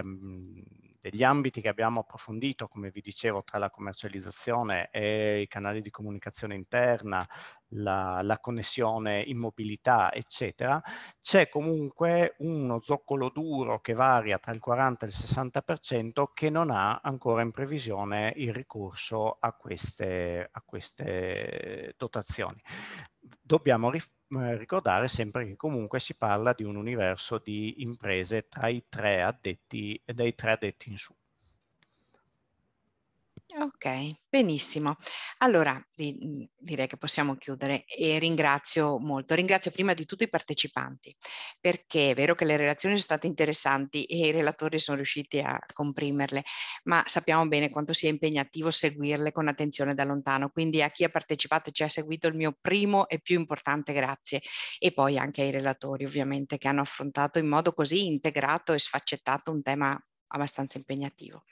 degli ambiti che abbiamo approfondito, come vi dicevo, tra la commercializzazione e i canali di comunicazione interna, la, la connessione in mobilità, eccetera, c'è comunque uno zoccolo duro che varia tra il 40 e il 60% che non ha ancora in previsione il ricorso a queste, a queste dotazioni dobbiamo eh, ricordare sempre che comunque si parla di un universo di imprese tra i tre addetti, dai tre addetti in su. Ok, benissimo. Allora di direi che possiamo chiudere e ringrazio molto. Ringrazio prima di tutto i partecipanti perché è vero che le relazioni sono state interessanti e i relatori sono riusciti a comprimerle, ma sappiamo bene quanto sia impegnativo seguirle con attenzione da lontano. Quindi a chi ha partecipato e ci ha seguito il mio primo e più importante grazie e poi anche ai relatori ovviamente che hanno affrontato in modo così integrato e sfaccettato un tema abbastanza impegnativo.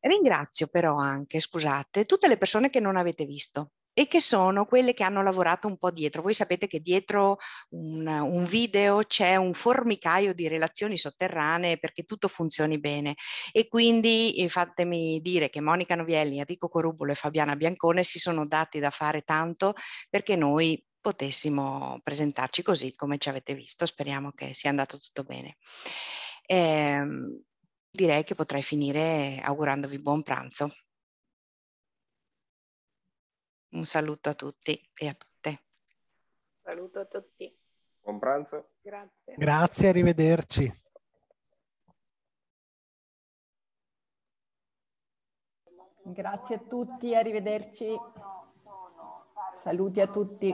Ringrazio però anche, scusate, tutte le persone che non avete visto e che sono quelle che hanno lavorato un po' dietro. Voi sapete che dietro un, un video c'è un formicaio di relazioni sotterranee perché tutto funzioni bene e quindi eh, fatemi dire che Monica Novielli, Enrico Corubolo e Fabiana Biancone si sono dati da fare tanto perché noi potessimo presentarci così come ci avete visto. Speriamo che sia andato tutto bene. Ehm, direi che potrei finire augurandovi buon pranzo. Un saluto a tutti e a tutte. Saluto a tutti. Buon pranzo. Grazie. Grazie, arrivederci. Grazie a tutti, arrivederci. Saluti a tutti.